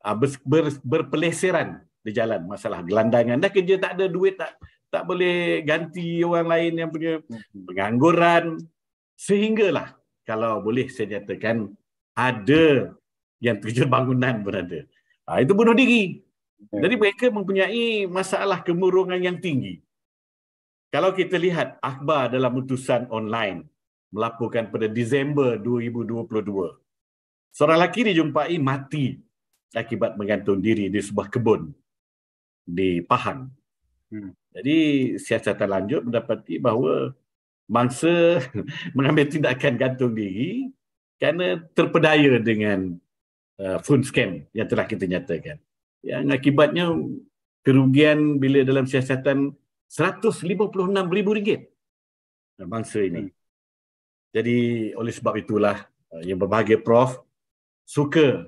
Ah, ber, ber, berpeleseran di jalan masalah gelandangan dah kerja tak ada duit tak tak boleh ganti orang lain yang punya hmm. pengangguran sehinggalah kalau boleh saya nyatakan ada yang terjun bangunan berada ha, itu bunuh diri ya. jadi mereka mempunyai masalah kemurungan yang tinggi kalau kita lihat akhbar dalam utusan online melaporkan pada Disember 2022 seorang lelaki dijumpai mati akibat menggantung diri di sebuah kebun di Pahang. Hmm. Jadi siasatan lanjut mendapati bahawa mangsa mengambil tindakan gantung diri kerana terpedaya dengan uh, phone scam yang telah kita nyatakan. Yang akibatnya kerugian bila dalam siasatan RM156,000 uh, Mangsa ini. Hmm. Jadi oleh sebab itulah uh, yang berbahagia Prof suka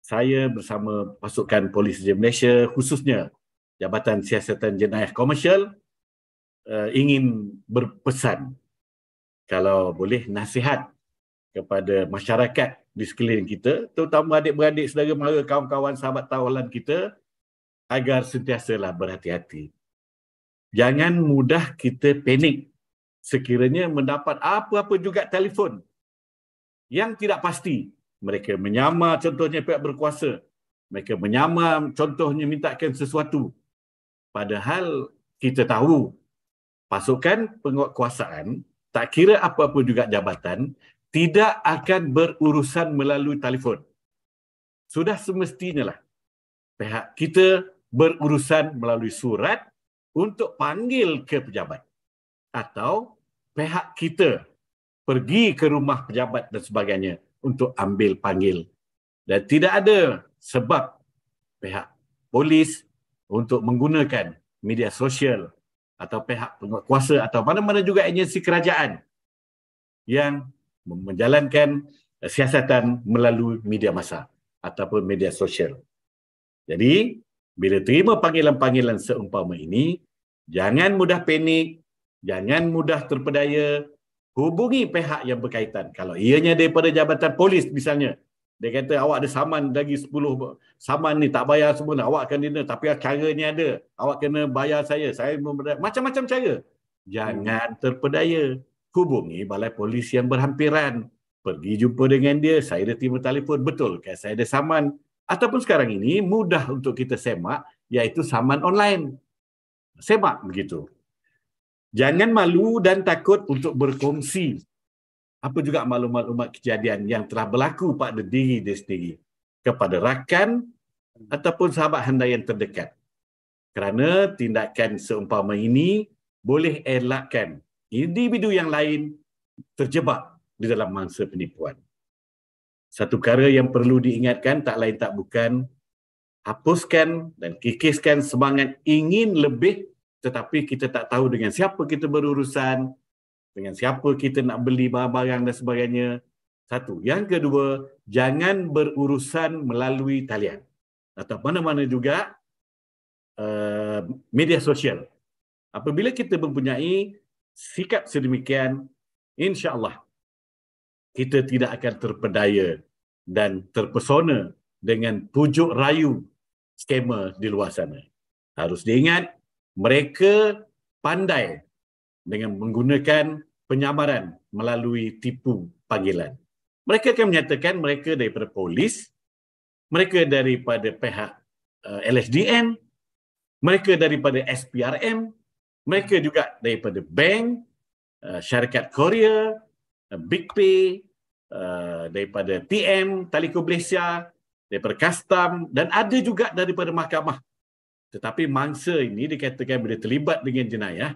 saya bersama pasukan polis di Malaysia khususnya Jabatan Siasatan Jenayah Komersial uh, ingin berpesan kalau boleh nasihat kepada masyarakat di sekeliling kita terutama adik-beradik saudara mara kawan-kawan sahabat tawalan kita agar sentiasalah berhati-hati. Jangan mudah kita panik sekiranya mendapat apa-apa juga telefon yang tidak pasti mereka menyamar contohnya pihak berkuasa mereka menyamar contohnya mintakan sesuatu padahal kita tahu pasukan penguatkuasaan tak kira apa-apa juga jabatan tidak akan berurusan melalui telefon sudah semestinya lah pihak kita berurusan melalui surat untuk panggil ke pejabat atau pihak kita pergi ke rumah pejabat dan sebagainya untuk ambil panggil dan tidak ada sebab pihak polis untuk menggunakan media sosial atau pihak penguasa atau mana-mana juga agensi kerajaan yang menjalankan siasatan melalui media masa ataupun media sosial. Jadi, bila terima panggilan-panggilan seumpama ini, jangan mudah panik, jangan mudah terpedaya, hubungi pihak yang berkaitan. Kalau ianya daripada jabatan polis misalnya, dia kata awak ada saman lagi 10 saman ni tak bayar semua nak awak kena dina. tapi cara ada. Awak kena bayar saya. Saya macam-macam cara. Jangan terpedaya. Hubungi balai polis yang berhampiran. Pergi jumpa dengan dia. Saya ada timbul telefon. Betul ke saya ada saman? Ataupun sekarang ini mudah untuk kita semak iaitu saman online. Semak begitu. Jangan malu dan takut untuk berkongsi apa juga maklumat-maklumat kejadian yang telah berlaku pada diri dia sendiri kepada rakan ataupun sahabat anda yang terdekat. Kerana tindakan seumpama ini boleh elakkan individu yang lain terjebak di dalam mangsa penipuan. Satu perkara yang perlu diingatkan tak lain tak bukan hapuskan dan kikiskan semangat ingin lebih tetapi kita tak tahu dengan siapa kita berurusan, dengan siapa kita nak beli barang-barang dan sebagainya. Satu. Yang kedua, jangan berurusan melalui talian atau mana-mana juga eh, media sosial. Apabila kita mempunyai sikap sedemikian, insyaAllah kita tidak akan terpedaya dan terpesona dengan pujuk rayu skema di luar sana. Harus diingat, mereka pandai dengan menggunakan penyamaran melalui tipu panggilan. Mereka akan menyatakan mereka daripada polis, mereka daripada pihak eh, LSDN, mereka daripada SPRM, mereka juga daripada bank, eh, syarikat Korea, uh, eh, BigPay, daripada TM, Telekom Malaysia, daripada custom dan ada juga daripada mahkamah tetapi mangsa ini dikatakan bila terlibat dengan jenayah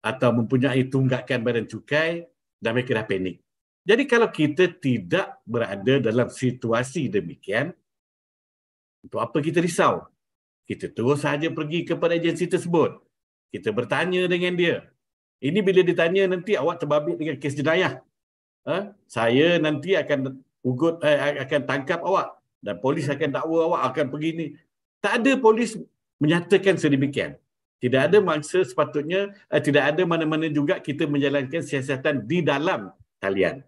atau mempunyai tunggakan badan cukai dan mereka dah panik. Jadi kalau kita tidak berada dalam situasi demikian, untuk apa kita risau? Kita terus saja pergi kepada agensi tersebut. Kita bertanya dengan dia. Ini bila ditanya nanti awak terbabit dengan kes jenayah. Ha? Saya nanti akan ugut, eh, akan tangkap awak dan polis akan dakwa awak akan pergi ni tak ada polis menyatakan sedemikian. Tidak ada mangsa sepatutnya, eh, tidak ada mana-mana juga kita menjalankan siasatan di dalam talian.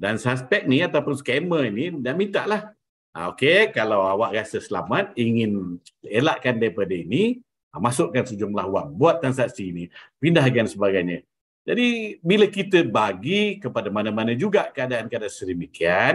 Dan suspek ni ataupun skamer ni dah minta lah. Ha, ah, Okey, kalau awak rasa selamat, ingin elakkan daripada ini, ha, masukkan sejumlah wang, buat transaksi ini, pindahkan sebagainya. Jadi bila kita bagi kepada mana-mana juga keadaan-keadaan sedemikian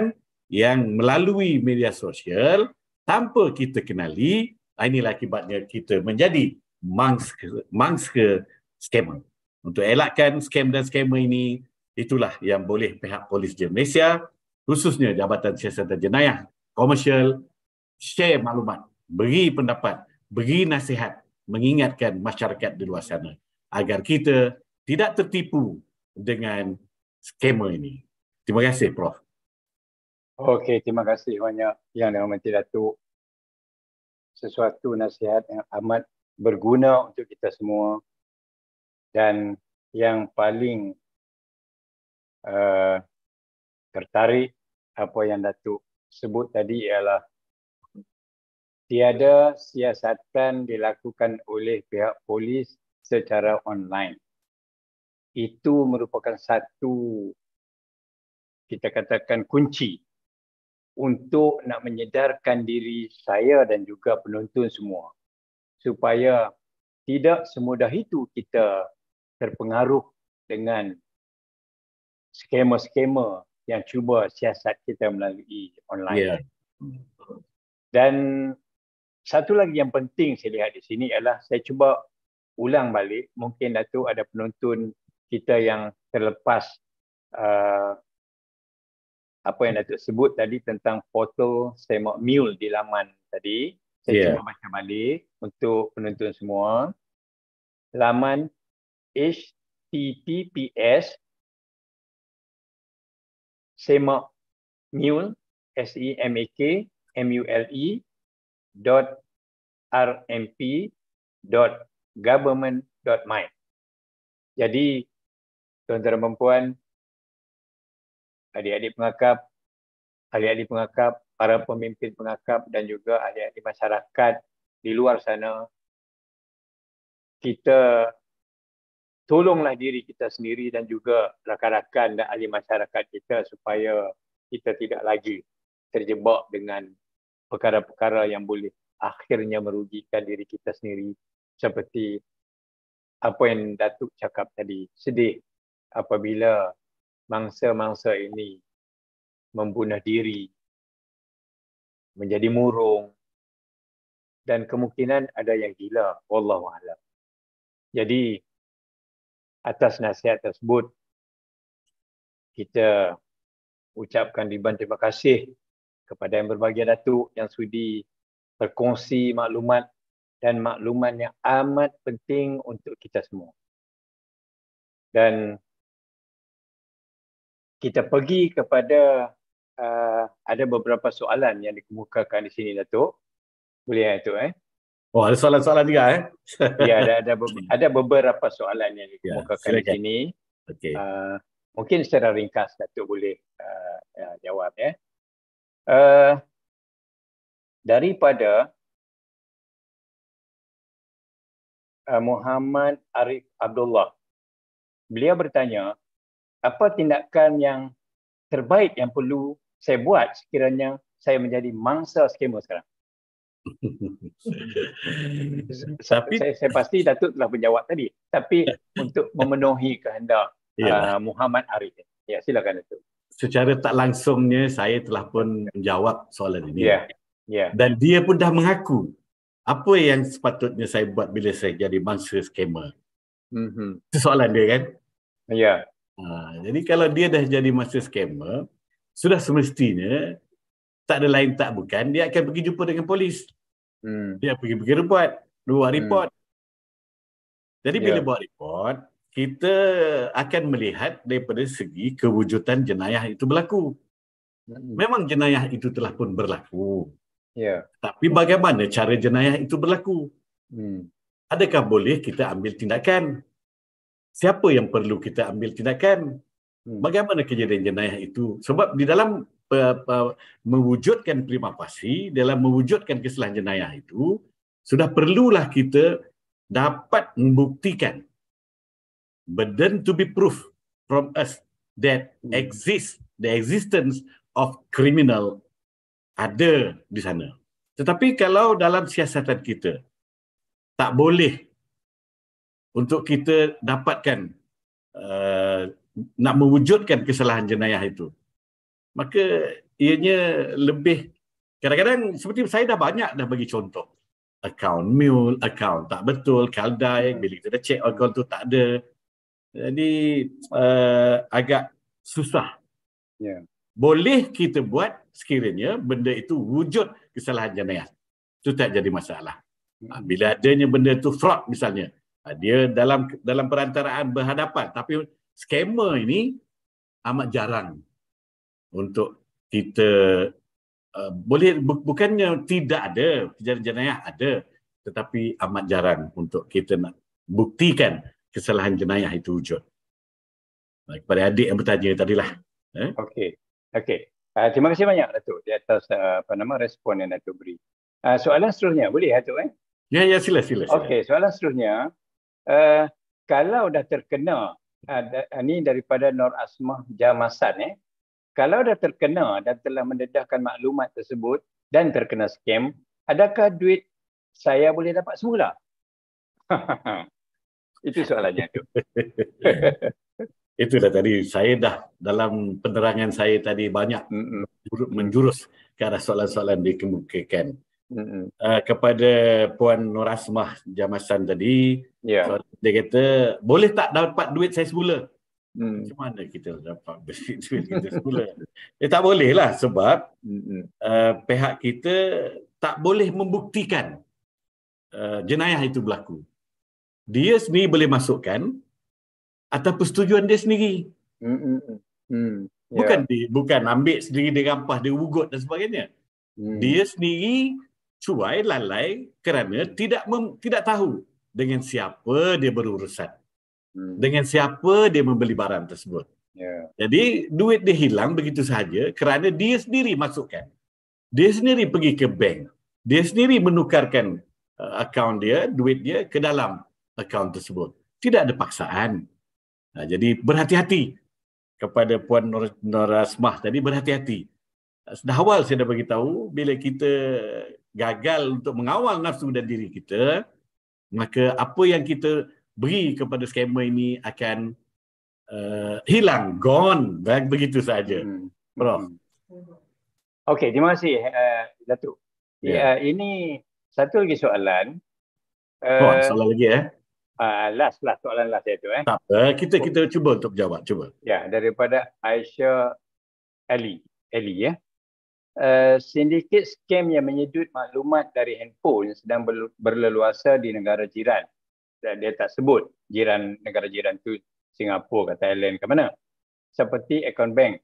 yang melalui media sosial, tanpa kita kenali, ah, inilah akibatnya kita menjadi mangsa, mangsa scammer. Untuk elakkan scam dan scammer ini, itulah yang boleh pihak polis di Malaysia, khususnya Jabatan Siasatan Jenayah, komersial, share maklumat, beri pendapat, beri nasihat, mengingatkan masyarakat di luar sana agar kita tidak tertipu dengan skema ini. Terima kasih Prof. Okey, terima kasih banyak yang dihormati Datuk. Sesuatu nasihat yang amat berguna untuk kita semua dan yang paling uh, tertarik apa yang Datuk sebut tadi ialah tiada siasatan dilakukan oleh pihak polis secara online. Itu merupakan satu kita katakan kunci untuk nak menyedarkan diri saya dan juga penonton semua supaya tidak semudah itu kita terpengaruh dengan skema-skema yang cuba siasat kita melalui online. Yeah. Dan satu lagi yang penting saya lihat di sini ialah saya cuba ulang balik mungkin Datuk ada penonton kita yang terlepas uh, apa yang Datuk sebut tadi tentang foto semak mule di laman tadi. Saya yeah. cuba baca balik untuk penonton semua. Laman https semak mule s e m a k m u l e dot r m p dot government dot my. Jadi tuan-tuan dan puan adik-adik pengakap, adik-adik pengakap, para pemimpin pengakap dan juga adik-adik masyarakat di luar sana, kita tolonglah diri kita sendiri dan juga rakan-rakan dan ahli masyarakat kita supaya kita tidak lagi terjebak dengan perkara-perkara yang boleh akhirnya merugikan diri kita sendiri seperti apa yang Datuk cakap tadi sedih apabila mangsa-mangsa ini membunuh diri, menjadi murung, dan kemungkinan ada yang gila. Wallahualam. Jadi, atas nasihat tersebut, kita ucapkan ribuan terima kasih kepada yang berbahagia Datuk yang sudi berkongsi maklumat dan maklumat yang amat penting untuk kita semua. Dan kita pergi kepada uh, ada beberapa soalan yang dikemukakan di sini Datuk. Boleh ya eh, tu eh? Oh ada soalan-soalan juga eh? ya ada, ada, ada beberapa soalan yang ya, dikemukakan ya, di sini. Okay. Uh, mungkin secara ringkas Datuk boleh uh, ya, jawab ya. Eh? Uh, daripada uh, Muhammad Arif Abdullah. Beliau bertanya, apa tindakan yang terbaik yang perlu saya buat sekiranya saya menjadi mangsa skema sekarang? Tapi saya, saya pasti Datuk telah menjawab tadi. Tapi ya. untuk memenuhi kehendak yeah. uh, Muhammad Arif. Ya, silakan Datuk. Secara tak langsungnya saya telah pun menjawab soalan ini. Yeah. Yeah. Dan dia pun dah mengaku apa yang sepatutnya saya buat bila saya jadi mangsa skema. Mm-hmm. Itu soalan dia kan? Ya. Yeah. Ha, jadi kalau dia dah jadi master scammer, sudah semestinya tak ada lain tak bukan dia akan pergi jumpa dengan polis. Hmm. Dia pergi pergi report, buat hmm. report. Hmm. Jadi bila yeah. buat report, kita akan melihat daripada segi kewujudan jenayah itu berlaku. Hmm. Memang jenayah itu telah pun berlaku. Yeah. Tapi bagaimana cara jenayah itu berlaku? Hmm. Adakah boleh kita ambil tindakan? siapa yang perlu kita ambil tindakan hmm. bagaimana kejadian jenayah itu sebab di dalam uh, uh, mewujudkan prima facie dalam mewujudkan kesalahan jenayah itu sudah perlulah kita dapat membuktikan burden to be proof from us that hmm. exist the existence of criminal ada di sana tetapi kalau dalam siasatan kita tak boleh untuk kita dapatkan uh, nak mewujudkan kesalahan jenayah itu. Maka ianya lebih kadang-kadang seperti saya dah banyak dah bagi contoh account mule, account tak betul, kaldai, bila kita dah cek account tu tak ada. Jadi uh, agak susah. Yeah. Boleh kita buat sekiranya benda itu wujud kesalahan jenayah. Itu tak jadi masalah. Hmm. Bila adanya benda itu fraud misalnya, Ha, dia dalam dalam perantaraan berhadapan tapi skema ini amat jarang untuk kita uh, boleh bu, bukannya tidak ada kejadian jenayah ada tetapi amat jarang untuk kita nak buktikan kesalahan jenayah itu wujud. Baik, kepada adik yang bertanya tadilah. Eh? Okey. Okey. Uh, terima kasih banyak Datuk di atas uh, apa nama respon yang Datuk beri. Uh, soalan seterusnya boleh Datuk eh? Ya ya sila sila. sila. Okey, soalan seterusnya uh, kalau dah terkena uh, ah, ini ah, daripada Nur Asmah Jamasan eh kalau dah terkena dan telah mendedahkan maklumat tersebut dan terkena skam adakah duit saya boleh dapat semula itu soalannya tu dah tadi saya dah dalam penerangan saya tadi banyak mm menjurus ke arah soalan-soalan dikemukakan Mm-hmm. Uh, kepada Puan Asmah Jamasan tadi, Yeah. So, dia kata, boleh tak dapat duit saya semula? Hmm. Macam mana kita dapat duit kita semula? eh, tak boleh lah sebab uh, pihak kita tak boleh membuktikan uh, jenayah itu berlaku. Dia sendiri boleh masukkan atau persetujuan dia sendiri. Hmm. Hmm. Bukan yeah. di, bukan ambil sendiri dia rampas, dia ugut dan sebagainya. Hmm. Dia sendiri cuai lalai kerana tidak mem, tidak tahu dengan siapa dia berurusan. Hmm. Dengan siapa dia membeli barang tersebut. Ya. Jadi duit dia hilang begitu saja kerana dia sendiri masukkan. Dia sendiri pergi ke bank. Dia sendiri menukarkan uh, akaun dia, duit dia ke dalam akaun tersebut. Tidak ada paksaan. Nah, jadi berhati-hati kepada Puan Nur, Nur Asmah tadi berhati-hati. Sudah awal saya dah tahu. bila kita gagal untuk mengawal nafsu dan diri kita, maka apa yang kita beri kepada scammer ini akan uh, hilang gone kan? begitu saja hmm. bro hmm. okey terima kasih uh, eh, datu yeah. ya eh, ini satu lagi soalan uh, oh, soalan lagi eh Uh, last last soalan last itu eh. Tak apa, kita kita cuba untuk jawab cuba. Ya, daripada Aisyah Ali, Ali ya. Eh? Eh, sindiket skam yang menyedut maklumat dari handphone yang sedang berleluasa di negara jiran. Dia tak sebut jiran negara jiran tu Singapura ke Thailand ke mana. Seperti akaun bank.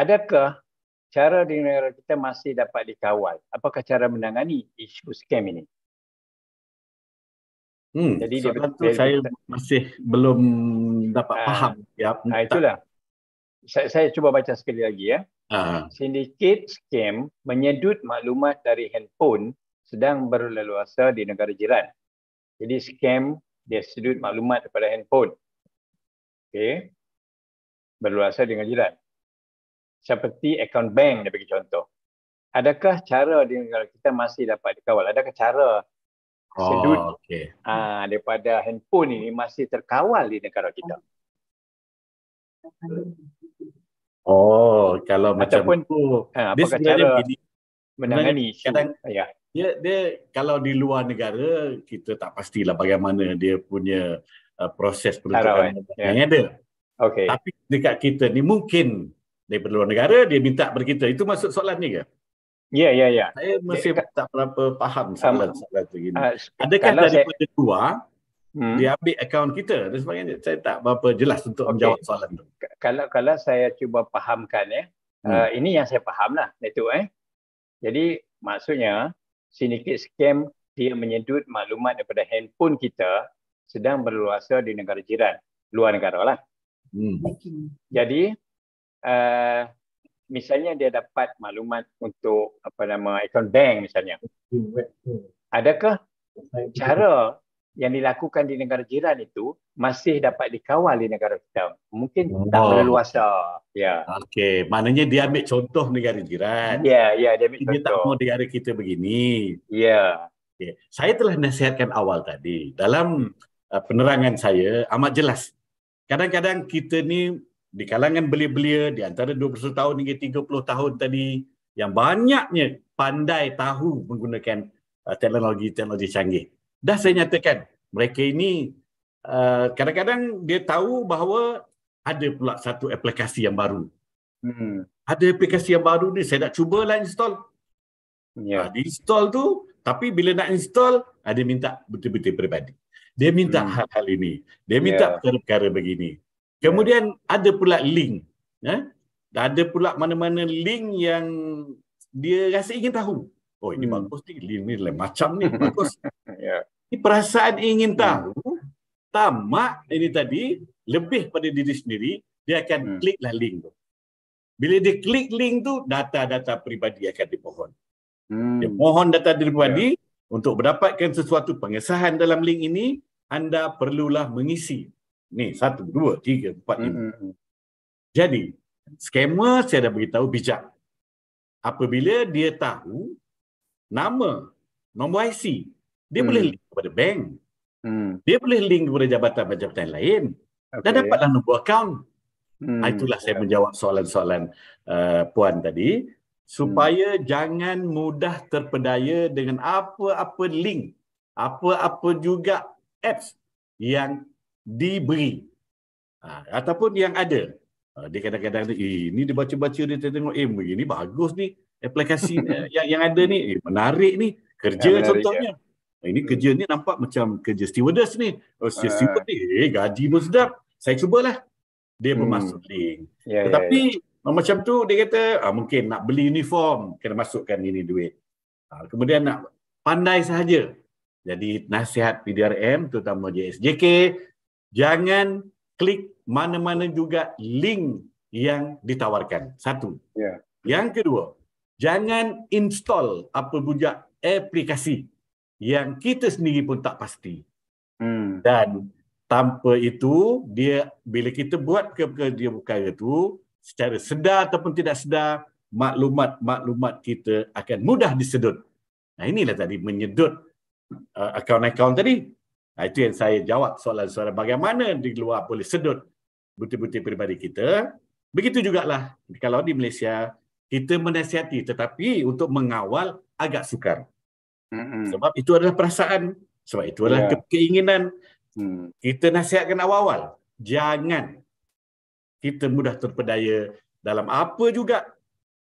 Adakah cara di negara kita masih dapat dikawal? Apakah cara menangani isu skam ini? Hmm, Jadi soalan dia, tu dia, saya dia, masih belum dapat uh, faham. Ya, ah, itulah. Tak saya, saya cuba baca sekali lagi ya. Uh-huh. Ha. Sindiket scam menyedut maklumat dari handphone sedang berleluasa di negara jiran. Jadi scam dia sedut maklumat daripada handphone. Okey. Berleluasa di negara jiran. Seperti akaun bank dia bagi contoh. Adakah cara di negara kita masih dapat dikawal? Adakah cara oh, sedut oh, okay. aa, ha, daripada handphone ini masih terkawal di negara kita? Oh, kalau Ataupun, macam tu, ha, dia sebenarnya begini. Menangani kadang, ya. dia, dia, kalau di luar negara, kita tak pastilah bagaimana dia punya uh, proses peruntukan ya. yang ada. Okay. Tapi dekat kita ni mungkin daripada luar negara dia minta berkita. Itu masuk soalan ni ke? Ya, ya, ya. Saya masih tak berapa faham soalan-soalan um, soalan tu gini. Uh, Adakah daripada saya... luar, hmm. dia ambil akaun kita dan sebagainya saya tak berapa jelas untuk okay. menjawab soalan tu kalau kalau saya cuba fahamkan ya hmm. uh, ini yang saya lah itu eh jadi maksudnya syndicate scam dia menyedut maklumat daripada handphone kita sedang berluasa di negara jiran luar negara lah hmm. jadi uh, misalnya dia dapat maklumat untuk apa nama akaun bank misalnya hmm. adakah cara yang dilakukan di negara jiran itu masih dapat dikawal di negara kita. Mungkin oh. tak leluasa. Ya. Okey, maknanya dia ambil contoh negara jiran. Ya, ya, dia ambil dia contoh. Dia tak mau negara kita begini. Ya. Okey, Saya telah nasihatkan awal tadi. Dalam uh, penerangan saya, amat jelas. Kadang-kadang kita ni di kalangan belia-belia, di antara 21 tahun hingga 30 tahun tadi, yang banyaknya pandai tahu menggunakan uh, teknologi-teknologi canggih dah saya nyatakan mereka ini uh, kadang-kadang dia tahu bahawa ada pula satu aplikasi yang baru. Hmm. Ada aplikasi yang baru ni saya nak cubalah install. Ya, yeah. install tu tapi bila nak install ada ah, minta betul-betul peribadi. Dia minta hmm. hal-hal ini. Dia minta yeah. perkara-perkara begini. Kemudian yeah. ada pula link, Eh? ada pula mana-mana link yang dia rasa ingin tahu oh ini hmm. bagus ni, ini macam ni bagus. Ya. Ini perasaan ingin hmm. tahu, tamak ini tadi lebih pada diri sendiri, dia akan hmm. kliklah link tu. Bila dia klik link tu, data-data peribadi akan dipohon. Hmm. Dia mohon data peribadi yeah. untuk mendapatkan sesuatu pengesahan dalam link ini, anda perlulah mengisi. Ni, satu, dua, tiga, empat, lima. Hmm. hmm Jadi, skema saya dah beritahu bijak. Apabila dia tahu nama, nombor IC. Dia hmm. boleh link kepada bank. Hmm. Dia boleh link kepada jabatan-jabatan lain. Okay. Dan dapatlah nombor akaun. Hmm. Ah, itulah saya menjawab soalan-soalan uh, puan tadi. Supaya hmm. jangan mudah terpedaya dengan apa-apa link, apa-apa juga apps yang diberi. Ha, ataupun yang ada. Ah, dia kadang-kadang, eh, ini dia baca-baca, dia tengok, eh, begini bagus ni aplikasi eh, yang yang ada ni eh, menarik ni kerja ya, menarik contohnya ya. ini kerja ni nampak macam kerja stewardess ni oh uh. Ah. stewardess eh gaji pun sedap saya cubalah dia bermaksud hmm. link ya, ya, tetapi ya, ya. macam tu dia kata ah, mungkin nak beli uniform kena masukkan ini duit ah, kemudian nak pandai sahaja jadi nasihat PDRM terutama JSJK jangan klik mana-mana juga link yang ditawarkan satu ya. yang kedua jangan install apa punya aplikasi yang kita sendiri pun tak pasti. Hmm. Dan tanpa itu, dia bila kita buat kerja dia perkara itu, secara sedar ataupun tidak sedar, maklumat-maklumat kita akan mudah disedut. Nah, inilah tadi menyedut uh, akaun-akaun tadi. Nah, itu yang saya jawab soalan soalan bagaimana di luar boleh sedut butir-butir peribadi kita. Begitu jugalah kalau di Malaysia, kita menasihati tetapi untuk mengawal agak sukar. Sebab itu adalah perasaan, sebab itu adalah yeah. Ya. keinginan. Hmm. Kita nasihatkan awal-awal, jangan kita mudah terpedaya dalam apa juga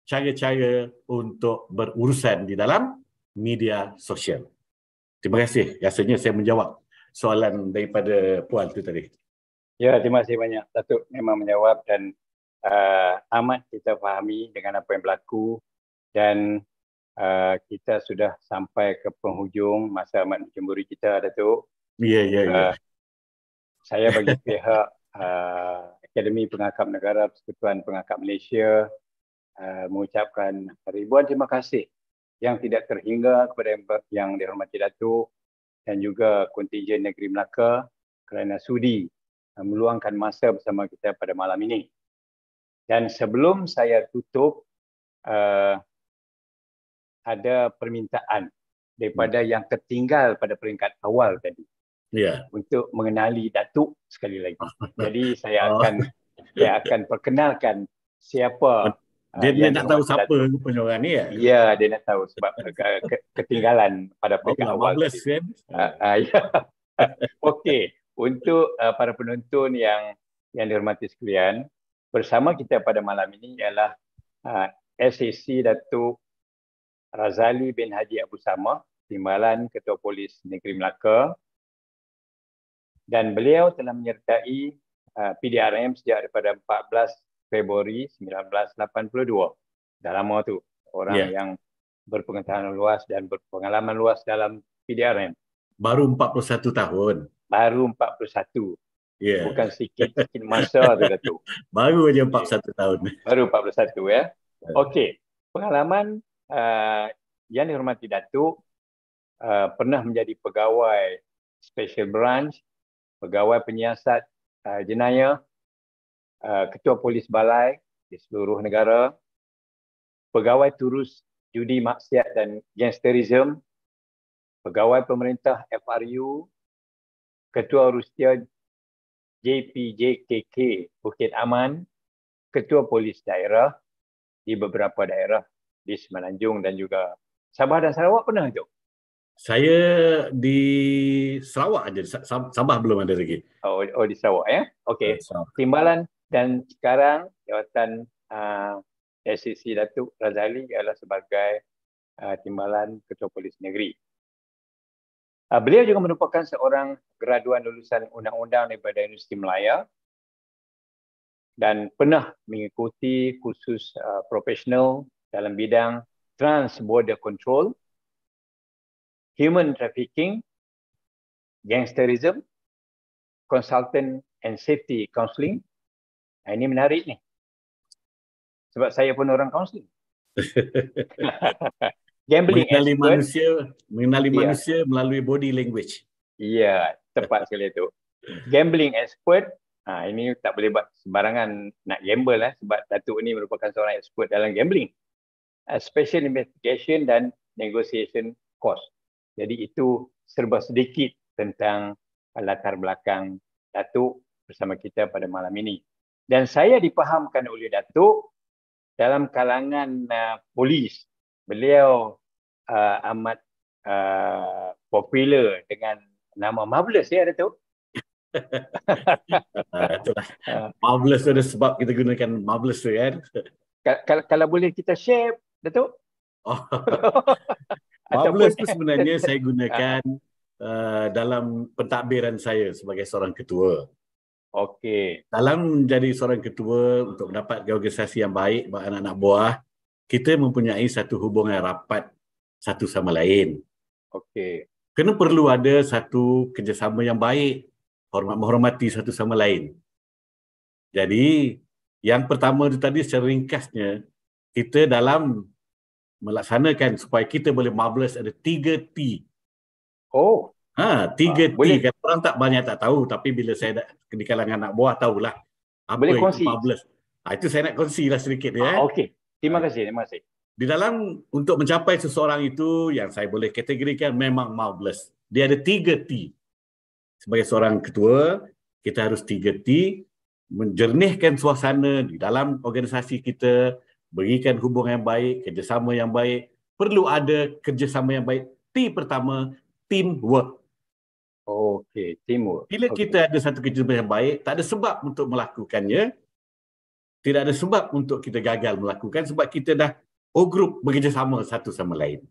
cara-cara untuk berurusan di dalam media sosial. Terima kasih. Rasanya saya menjawab soalan daripada Puan itu tadi. Ya, terima kasih banyak. Datuk memang menjawab dan uh, amat kita fahami dengan apa yang berlaku dan uh, kita sudah sampai ke penghujung masa amat cemburu kita Datuk. Ya yeah, ya yeah, ya. Yeah. Uh, saya bagi pihak uh, Akademi Pengakap Negara Persekutuan Pengakap Malaysia uh, mengucapkan ribuan terima kasih yang tidak terhingga kepada yang, yang dihormati Datuk dan juga kontingen negeri Melaka kerana sudi uh, meluangkan masa bersama kita pada malam ini. Dan sebelum saya tutup, uh, ada permintaan daripada hmm. yang ketinggal pada peringkat awal tadi. Yeah. Untuk mengenali Datuk sekali lagi. Jadi saya oh. akan saya akan perkenalkan siapa dia, eh, dia nak tahu siapa datuk. punya orang ni ya? Ya, dia nak tahu sebab ketinggalan pada oh, peringkat oh, awal. Marvelous, kan? Uh, ah, uh, ah, yeah. Okey, untuk uh, para penonton yang yang dihormati sekalian, bersama kita pada malam ini ialah uh, ha, SAC Datuk Razali bin Haji Abu Sama, Timbalan Ketua Polis Negeri Melaka. Dan beliau telah menyertai uh, ha, PDRM sejak daripada 14 Februari 1982. Dah lama tu orang yeah. yang berpengetahuan luas dan berpengalaman luas dalam PDRM. Baru 41 tahun. Baru 41. Yeah. Bukan sikit, sikit masa dia tu. Baru aja 41 tahun. Baru 41 ya. Okey. Pengalaman uh, yang dihormati Datuk uh, pernah menjadi pegawai special branch, pegawai penyiasat uh, jenayah, uh, ketua polis balai di seluruh negara, pegawai turus judi maksiat dan gangsterism, pegawai pemerintah FRU, ketua rusia JPJKK Bukit Aman, Ketua Polis Daerah di beberapa daerah di Semenanjung dan juga Sabah dan Sarawak pernah tu? Saya di Sarawak aja, Sabah belum ada lagi. Oh, oh di Sarawak ya? Okey, timbalan dan sekarang jawatan uh, ah, SCC Datuk Razali ialah sebagai uh, timbalan Ketua Polis Negeri. Uh, beliau juga merupakan seorang graduan lulusan undang-undang daripada Universiti Melaya dan pernah mengikuti kursus uh, profesional dalam bidang trans border control, human trafficking, gangsterism, consultant and safety counselling. Nah, ini menarik ni. Sebab saya pun orang counseling. gambling mengenali manusia mengenali yeah. manusia melalui body language. Ya, yeah, tepat sekali tu. Gambling expert. Ha, ini tak boleh buat sembarangan nak gamble lah sebab Datuk ni merupakan seorang expert dalam gambling. A special investigation dan negotiation cost. Jadi itu serba sedikit tentang latar belakang Datuk bersama kita pada malam ini. Dan saya dipahamkan oleh Datuk dalam kalangan uh, polis. Beliau uh, amat uh, popular dengan nama Marvelous ya ada tu. Ah, itulah. Ah. Marvelous tu ada sebab kita gunakan Marvelous tu kan. Ya. Kalau kalau, boleh kita share Datuk. Oh. Marvelous tu sebenarnya saya gunakan uh, dalam pentadbiran saya sebagai seorang ketua. Okey. Dalam menjadi seorang ketua untuk mendapat organisasi yang baik buat anak-anak buah, kita mempunyai satu hubungan rapat satu sama lain. Okey. Kena perlu ada satu kerjasama yang baik, hormat menghormati satu sama lain. Jadi yang pertama tu tadi secara ringkasnya kita dalam melaksanakan supaya kita boleh marvelous ada tiga T. Oh. Ha, tiga ha, T. Boleh. Kata orang tak banyak tak tahu tapi bila saya dah, di kalangan anak buah tahulah. Apa boleh kongsi. Itu Ha, ah, itu saya nak kongsilah sedikit ya. Ah, okey. Terima kasih. Terima kasih. Di dalam untuk mencapai seseorang itu yang saya boleh kategorikan memang marvelous. Dia ada tiga T. Sebagai seorang ketua, kita harus tiga T menjernihkan suasana di dalam organisasi kita, berikan hubungan yang baik, kerjasama yang baik. Perlu ada kerjasama yang baik. T pertama, teamwork. Okey, teamwork. Bila okay. kita ada satu kerjasama yang baik, tak ada sebab untuk melakukannya. Tidak ada sebab untuk kita gagal melakukan sebab kita dah oh grup bekerjasama satu sama lain.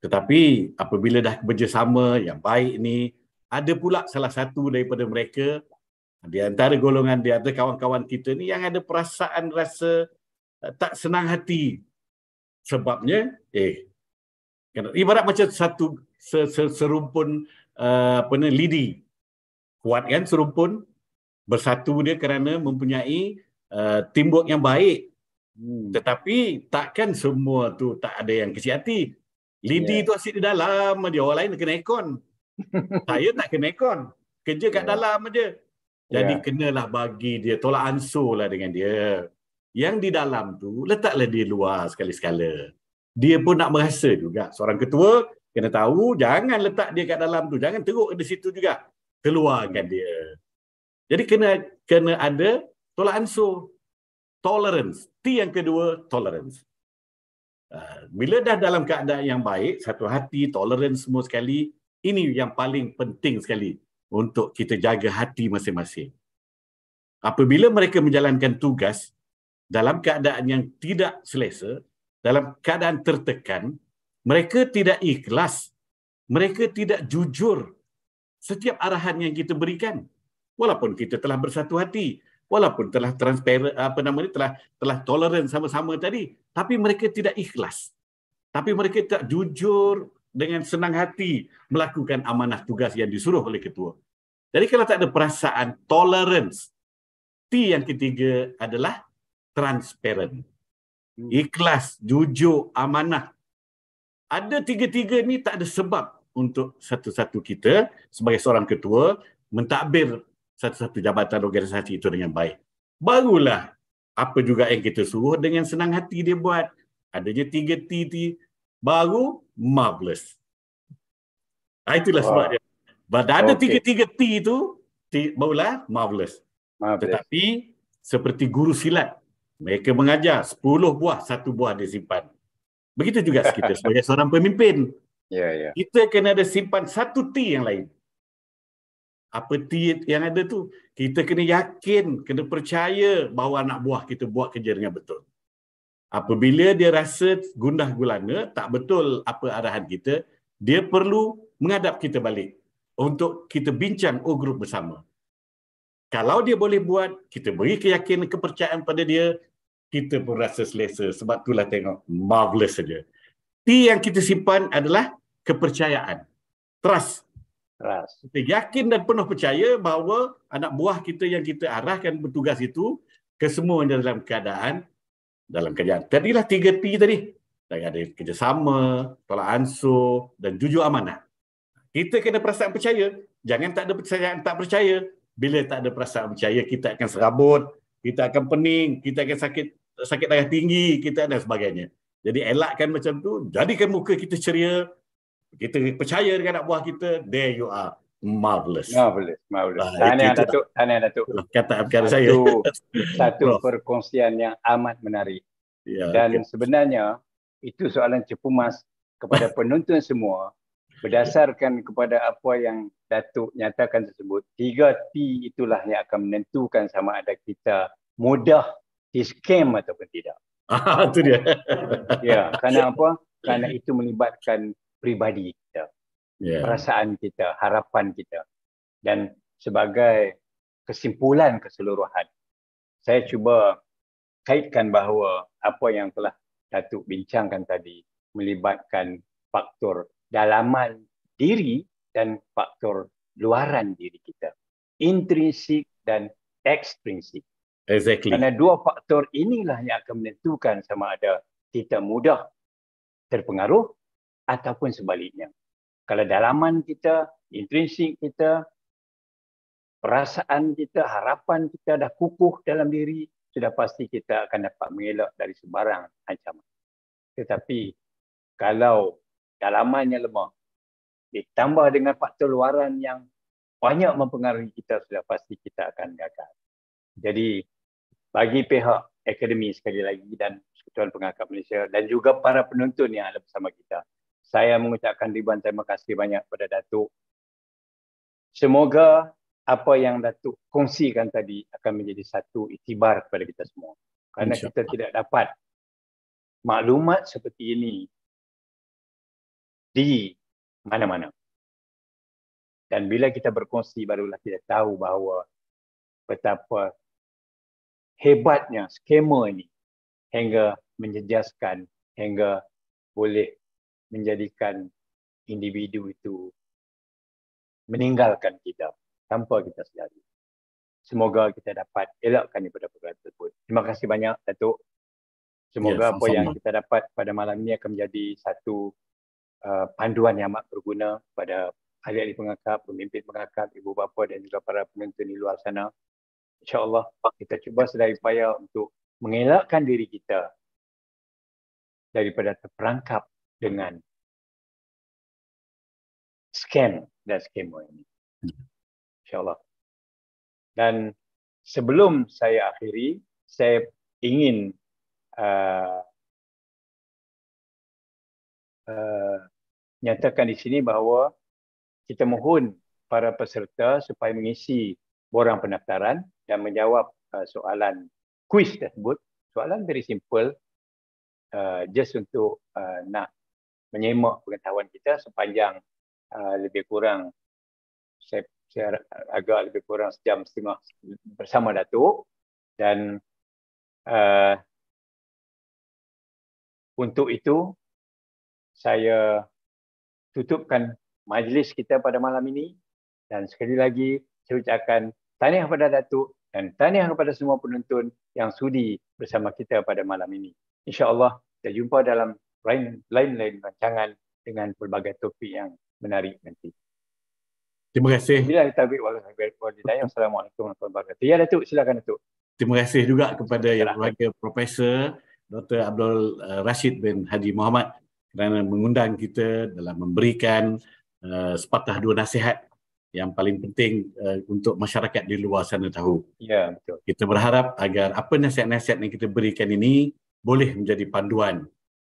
Tetapi apabila dah bekerjasama yang baik ni, ada pula salah satu daripada mereka di antara golongan di antara kawan-kawan kita ni yang ada perasaan rasa eh, tak senang hati sebabnya eh ibarat macam satu serumpun eh, apa ni lidi kuat kan serumpun bersatu dia kerana mempunyai uh, teamwork yang baik Hmm. Tetapi takkan semua tu tak ada yang kecil hati. Lidi yeah. tu asyik di dalam dia orang lain kena aircon. Saya tak kena aircon. Kerja kat yeah. dalam aja. Jadi yeah. kenalah bagi dia tolak ansur lah dengan dia. Yang di dalam tu letaklah di luar sekali-sekala. Dia pun nak merasa juga seorang ketua kena tahu jangan letak dia kat dalam tu jangan teruk di situ juga keluarkan dia. Jadi kena kena ada tolak ansur tolerance T yang kedua, tolerance. Ah, bila dah dalam keadaan yang baik, satu hati, tolerance semua sekali, ini yang paling penting sekali untuk kita jaga hati masing-masing. Apabila mereka menjalankan tugas dalam keadaan yang tidak selesa, dalam keadaan tertekan, mereka tidak ikhlas, mereka tidak jujur setiap arahan yang kita berikan. Walaupun kita telah bersatu hati, walaupun telah transparan apa nama ni telah telah toleran sama-sama tadi tapi mereka tidak ikhlas tapi mereka tak jujur dengan senang hati melakukan amanah tugas yang disuruh oleh ketua jadi kalau tak ada perasaan tolerance T yang ketiga adalah transparent hmm. ikhlas jujur amanah ada tiga-tiga ni tak ada sebab untuk satu-satu kita sebagai seorang ketua mentadbir satu-satu jabatan organisasi itu dengan baik. Barulah apa juga yang kita suruh dengan senang hati dia buat. Ada je tiga T T baru marvelous. Ah, itulah wow. sebabnya. Sebab ada tiga-tiga T itu, barulah marvelous. marvelous. Tetapi seperti guru silat, mereka mengajar sepuluh buah, satu buah dia simpan. Begitu juga kita sebagai seorang pemimpin. Yeah, yeah. Kita kena ada simpan satu T yang lain apa tiat yang ada tu kita kena yakin kena percaya bahawa anak buah kita buat kerja dengan betul apabila dia rasa gundah gulana tak betul apa arahan kita dia perlu menghadap kita balik untuk kita bincang oh group bersama kalau dia boleh buat kita beri keyakinan kepercayaan pada dia kita pun rasa selesa sebab itulah tengok marvelous saja T yang kita simpan adalah kepercayaan trust Ras. Kita yakin dan penuh percaya bahawa anak buah kita yang kita arahkan bertugas itu kesemuanya dalam keadaan dalam keadaan. Tadilah 3 p tadi. Dan ada kerjasama, tolak ansur dan jujur amanah. Kita kena perasaan percaya. Jangan tak ada percayaan tak percaya. Bila tak ada perasaan percaya, kita akan serabut, kita akan pening, kita akan sakit sakit darah tinggi, kita dan sebagainya. Jadi elakkan macam tu, jadikan muka kita ceria, kita percaya dengan anak buah kita, there you are. Marvelous. Marvelous. marvelous. Tahniah, Datuk. Tahniah, Datuk. Kata abkar saya. Satu perkongsian yang amat menarik. Ya, Dan okay. sebenarnya, itu soalan cepumas kepada penonton semua berdasarkan kepada apa yang Datuk nyatakan tersebut, Tiga T itulah yang akan menentukan sama ada kita mudah di-scam ataupun tidak. Ah, itu dia. ya, kerana apa? Kerana itu melibatkan pribadi kita. Yeah. Perasaan kita, harapan kita. Dan sebagai kesimpulan keseluruhan, saya cuba kaitkan bahawa apa yang telah Datuk bincangkan tadi melibatkan faktor dalaman diri dan faktor luaran diri kita. Intrinsik dan ekstrinsik. Exactly. Karena dua faktor inilah yang akan menentukan sama ada kita mudah terpengaruh ataupun sebaliknya. Kalau dalaman kita, intrinsik kita, perasaan kita, harapan kita dah kukuh dalam diri, sudah pasti kita akan dapat mengelak dari sebarang ancaman. Tetapi kalau dalamannya lemah, ditambah dengan faktor luaran yang banyak mempengaruhi kita, sudah pasti kita akan gagal. Jadi bagi pihak akademi sekali lagi dan Tuan Pengakap Malaysia dan juga para penonton yang ada bersama kita, saya mengucapkan ribuan terima kasih banyak kepada Datuk. Semoga apa yang Datuk kongsikan tadi akan menjadi satu itibar kepada kita semua. Kerana Insya. kita tidak dapat maklumat seperti ini di mana-mana. Dan bila kita berkongsi barulah kita tahu bahawa betapa hebatnya skema ini hingga menjejaskan, hingga boleh menjadikan individu itu meninggalkan kita tanpa kita sedari. Semoga kita dapat elakkan daripada perkara tersebut. Terima kasih banyak Datuk. Semoga ya, apa yang kita dapat pada malam ini akan menjadi satu uh, panduan yang amat berguna pada ahli-ahli pengakap, pemimpin pengakap, ibu bapa dan juga para penonton di luar sana. InsyaAllah kita cuba sedaya upaya untuk mengelakkan diri kita daripada terperangkap dengan scan dan skema ini. Hmm. InsyaAllah. Dan sebelum saya akhiri, saya ingin uh, uh, nyatakan di sini bahawa kita mohon para peserta supaya mengisi borang pendaftaran dan menjawab uh, soalan kuis tersebut. Soalan very simple. Uh, just untuk uh, nak menyemak pengetahuan kita sepanjang uh, lebih kurang saya, saya agak lebih kurang sejam setengah bersama Datuk dan uh, untuk itu saya tutupkan majlis kita pada malam ini dan sekali lagi saya ucapkan tahniah kepada Datuk dan tahniah kepada semua penonton yang sudi bersama kita pada malam ini. InsyaAllah kita jumpa dalam lain-lain rancangan dengan pelbagai topik yang menarik nanti. Terima kasih. Bila kita beri walau saya Assalamualaikum warahmatullahi wabarakatuh. Ya, Datuk, silakan Datuk. Terima kasih juga kepada yang berbagai Profesor Dr. Abdul eh, Rashid bin Hadi Muhammad kerana mengundang kita dalam memberikan uh, sepatah dua nasihat yang paling penting uh, untuk masyarakat di luar sana tahu. Ya, betul. Kita berharap agar apa nasihat-nasihat yang kita berikan ini boleh menjadi panduan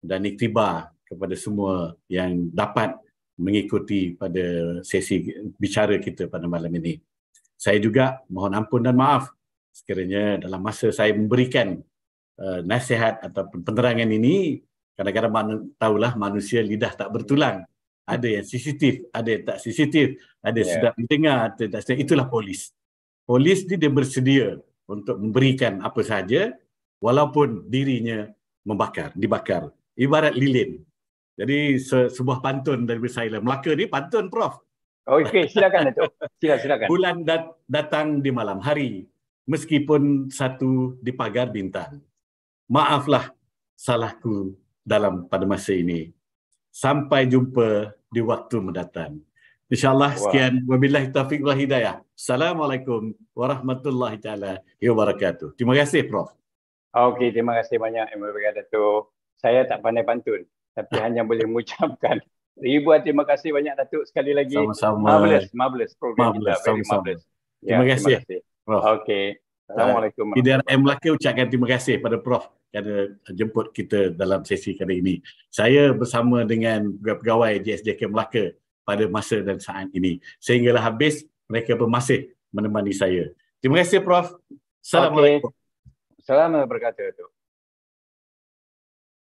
dan iktibar kepada semua yang dapat mengikuti pada sesi bicara kita pada malam ini. Saya juga mohon ampun dan maaf sekiranya dalam masa saya memberikan uh, nasihat atau penerangan ini kadang-kadang man- tahulah manusia lidah tak bertulang. Ada yang sensitif, ada yang tak sensitif, ada yang yeah. sedap mendengar, ada sedap. Itulah polis. Polis ni dia bersedia untuk memberikan apa sahaja walaupun dirinya membakar, dibakar ibarat lilin. Jadi se- sebuah pantun dari saya. Melaka ni pantun Prof. Oh, okey, silakan Dato. Sila silakan. Bulan dat- datang di malam hari meskipun satu di pagar bintang. Maaflah salahku dalam pada masa ini. Sampai jumpa di waktu mendatang. InsyaAllah sekian. Wow. Wabillahi taufiq wa hidayah. Assalamualaikum warahmatullahi taala wabarakatuh. Terima kasih Prof. Okey, terima kasih banyak Emir Dato' saya tak pandai pantun tapi hanya boleh mengucapkan ribu terima kasih banyak Datuk sekali lagi. Sama-sama. Marvelous, marvelous program marvelous. kita. Sama-sama. Ya, terima, terima kasih. Prof. Okey. Assalamualaikum. Kedera M. Melaka ucapkan terima kasih pada Prof kerana jemput kita dalam sesi kali ini. Saya bersama dengan pegawai JSJK Melaka pada masa dan saat ini. Sehinggalah habis, mereka pun masih menemani saya. Terima kasih Prof. Assalamualaikum. Okay. Salam berkata Datuk.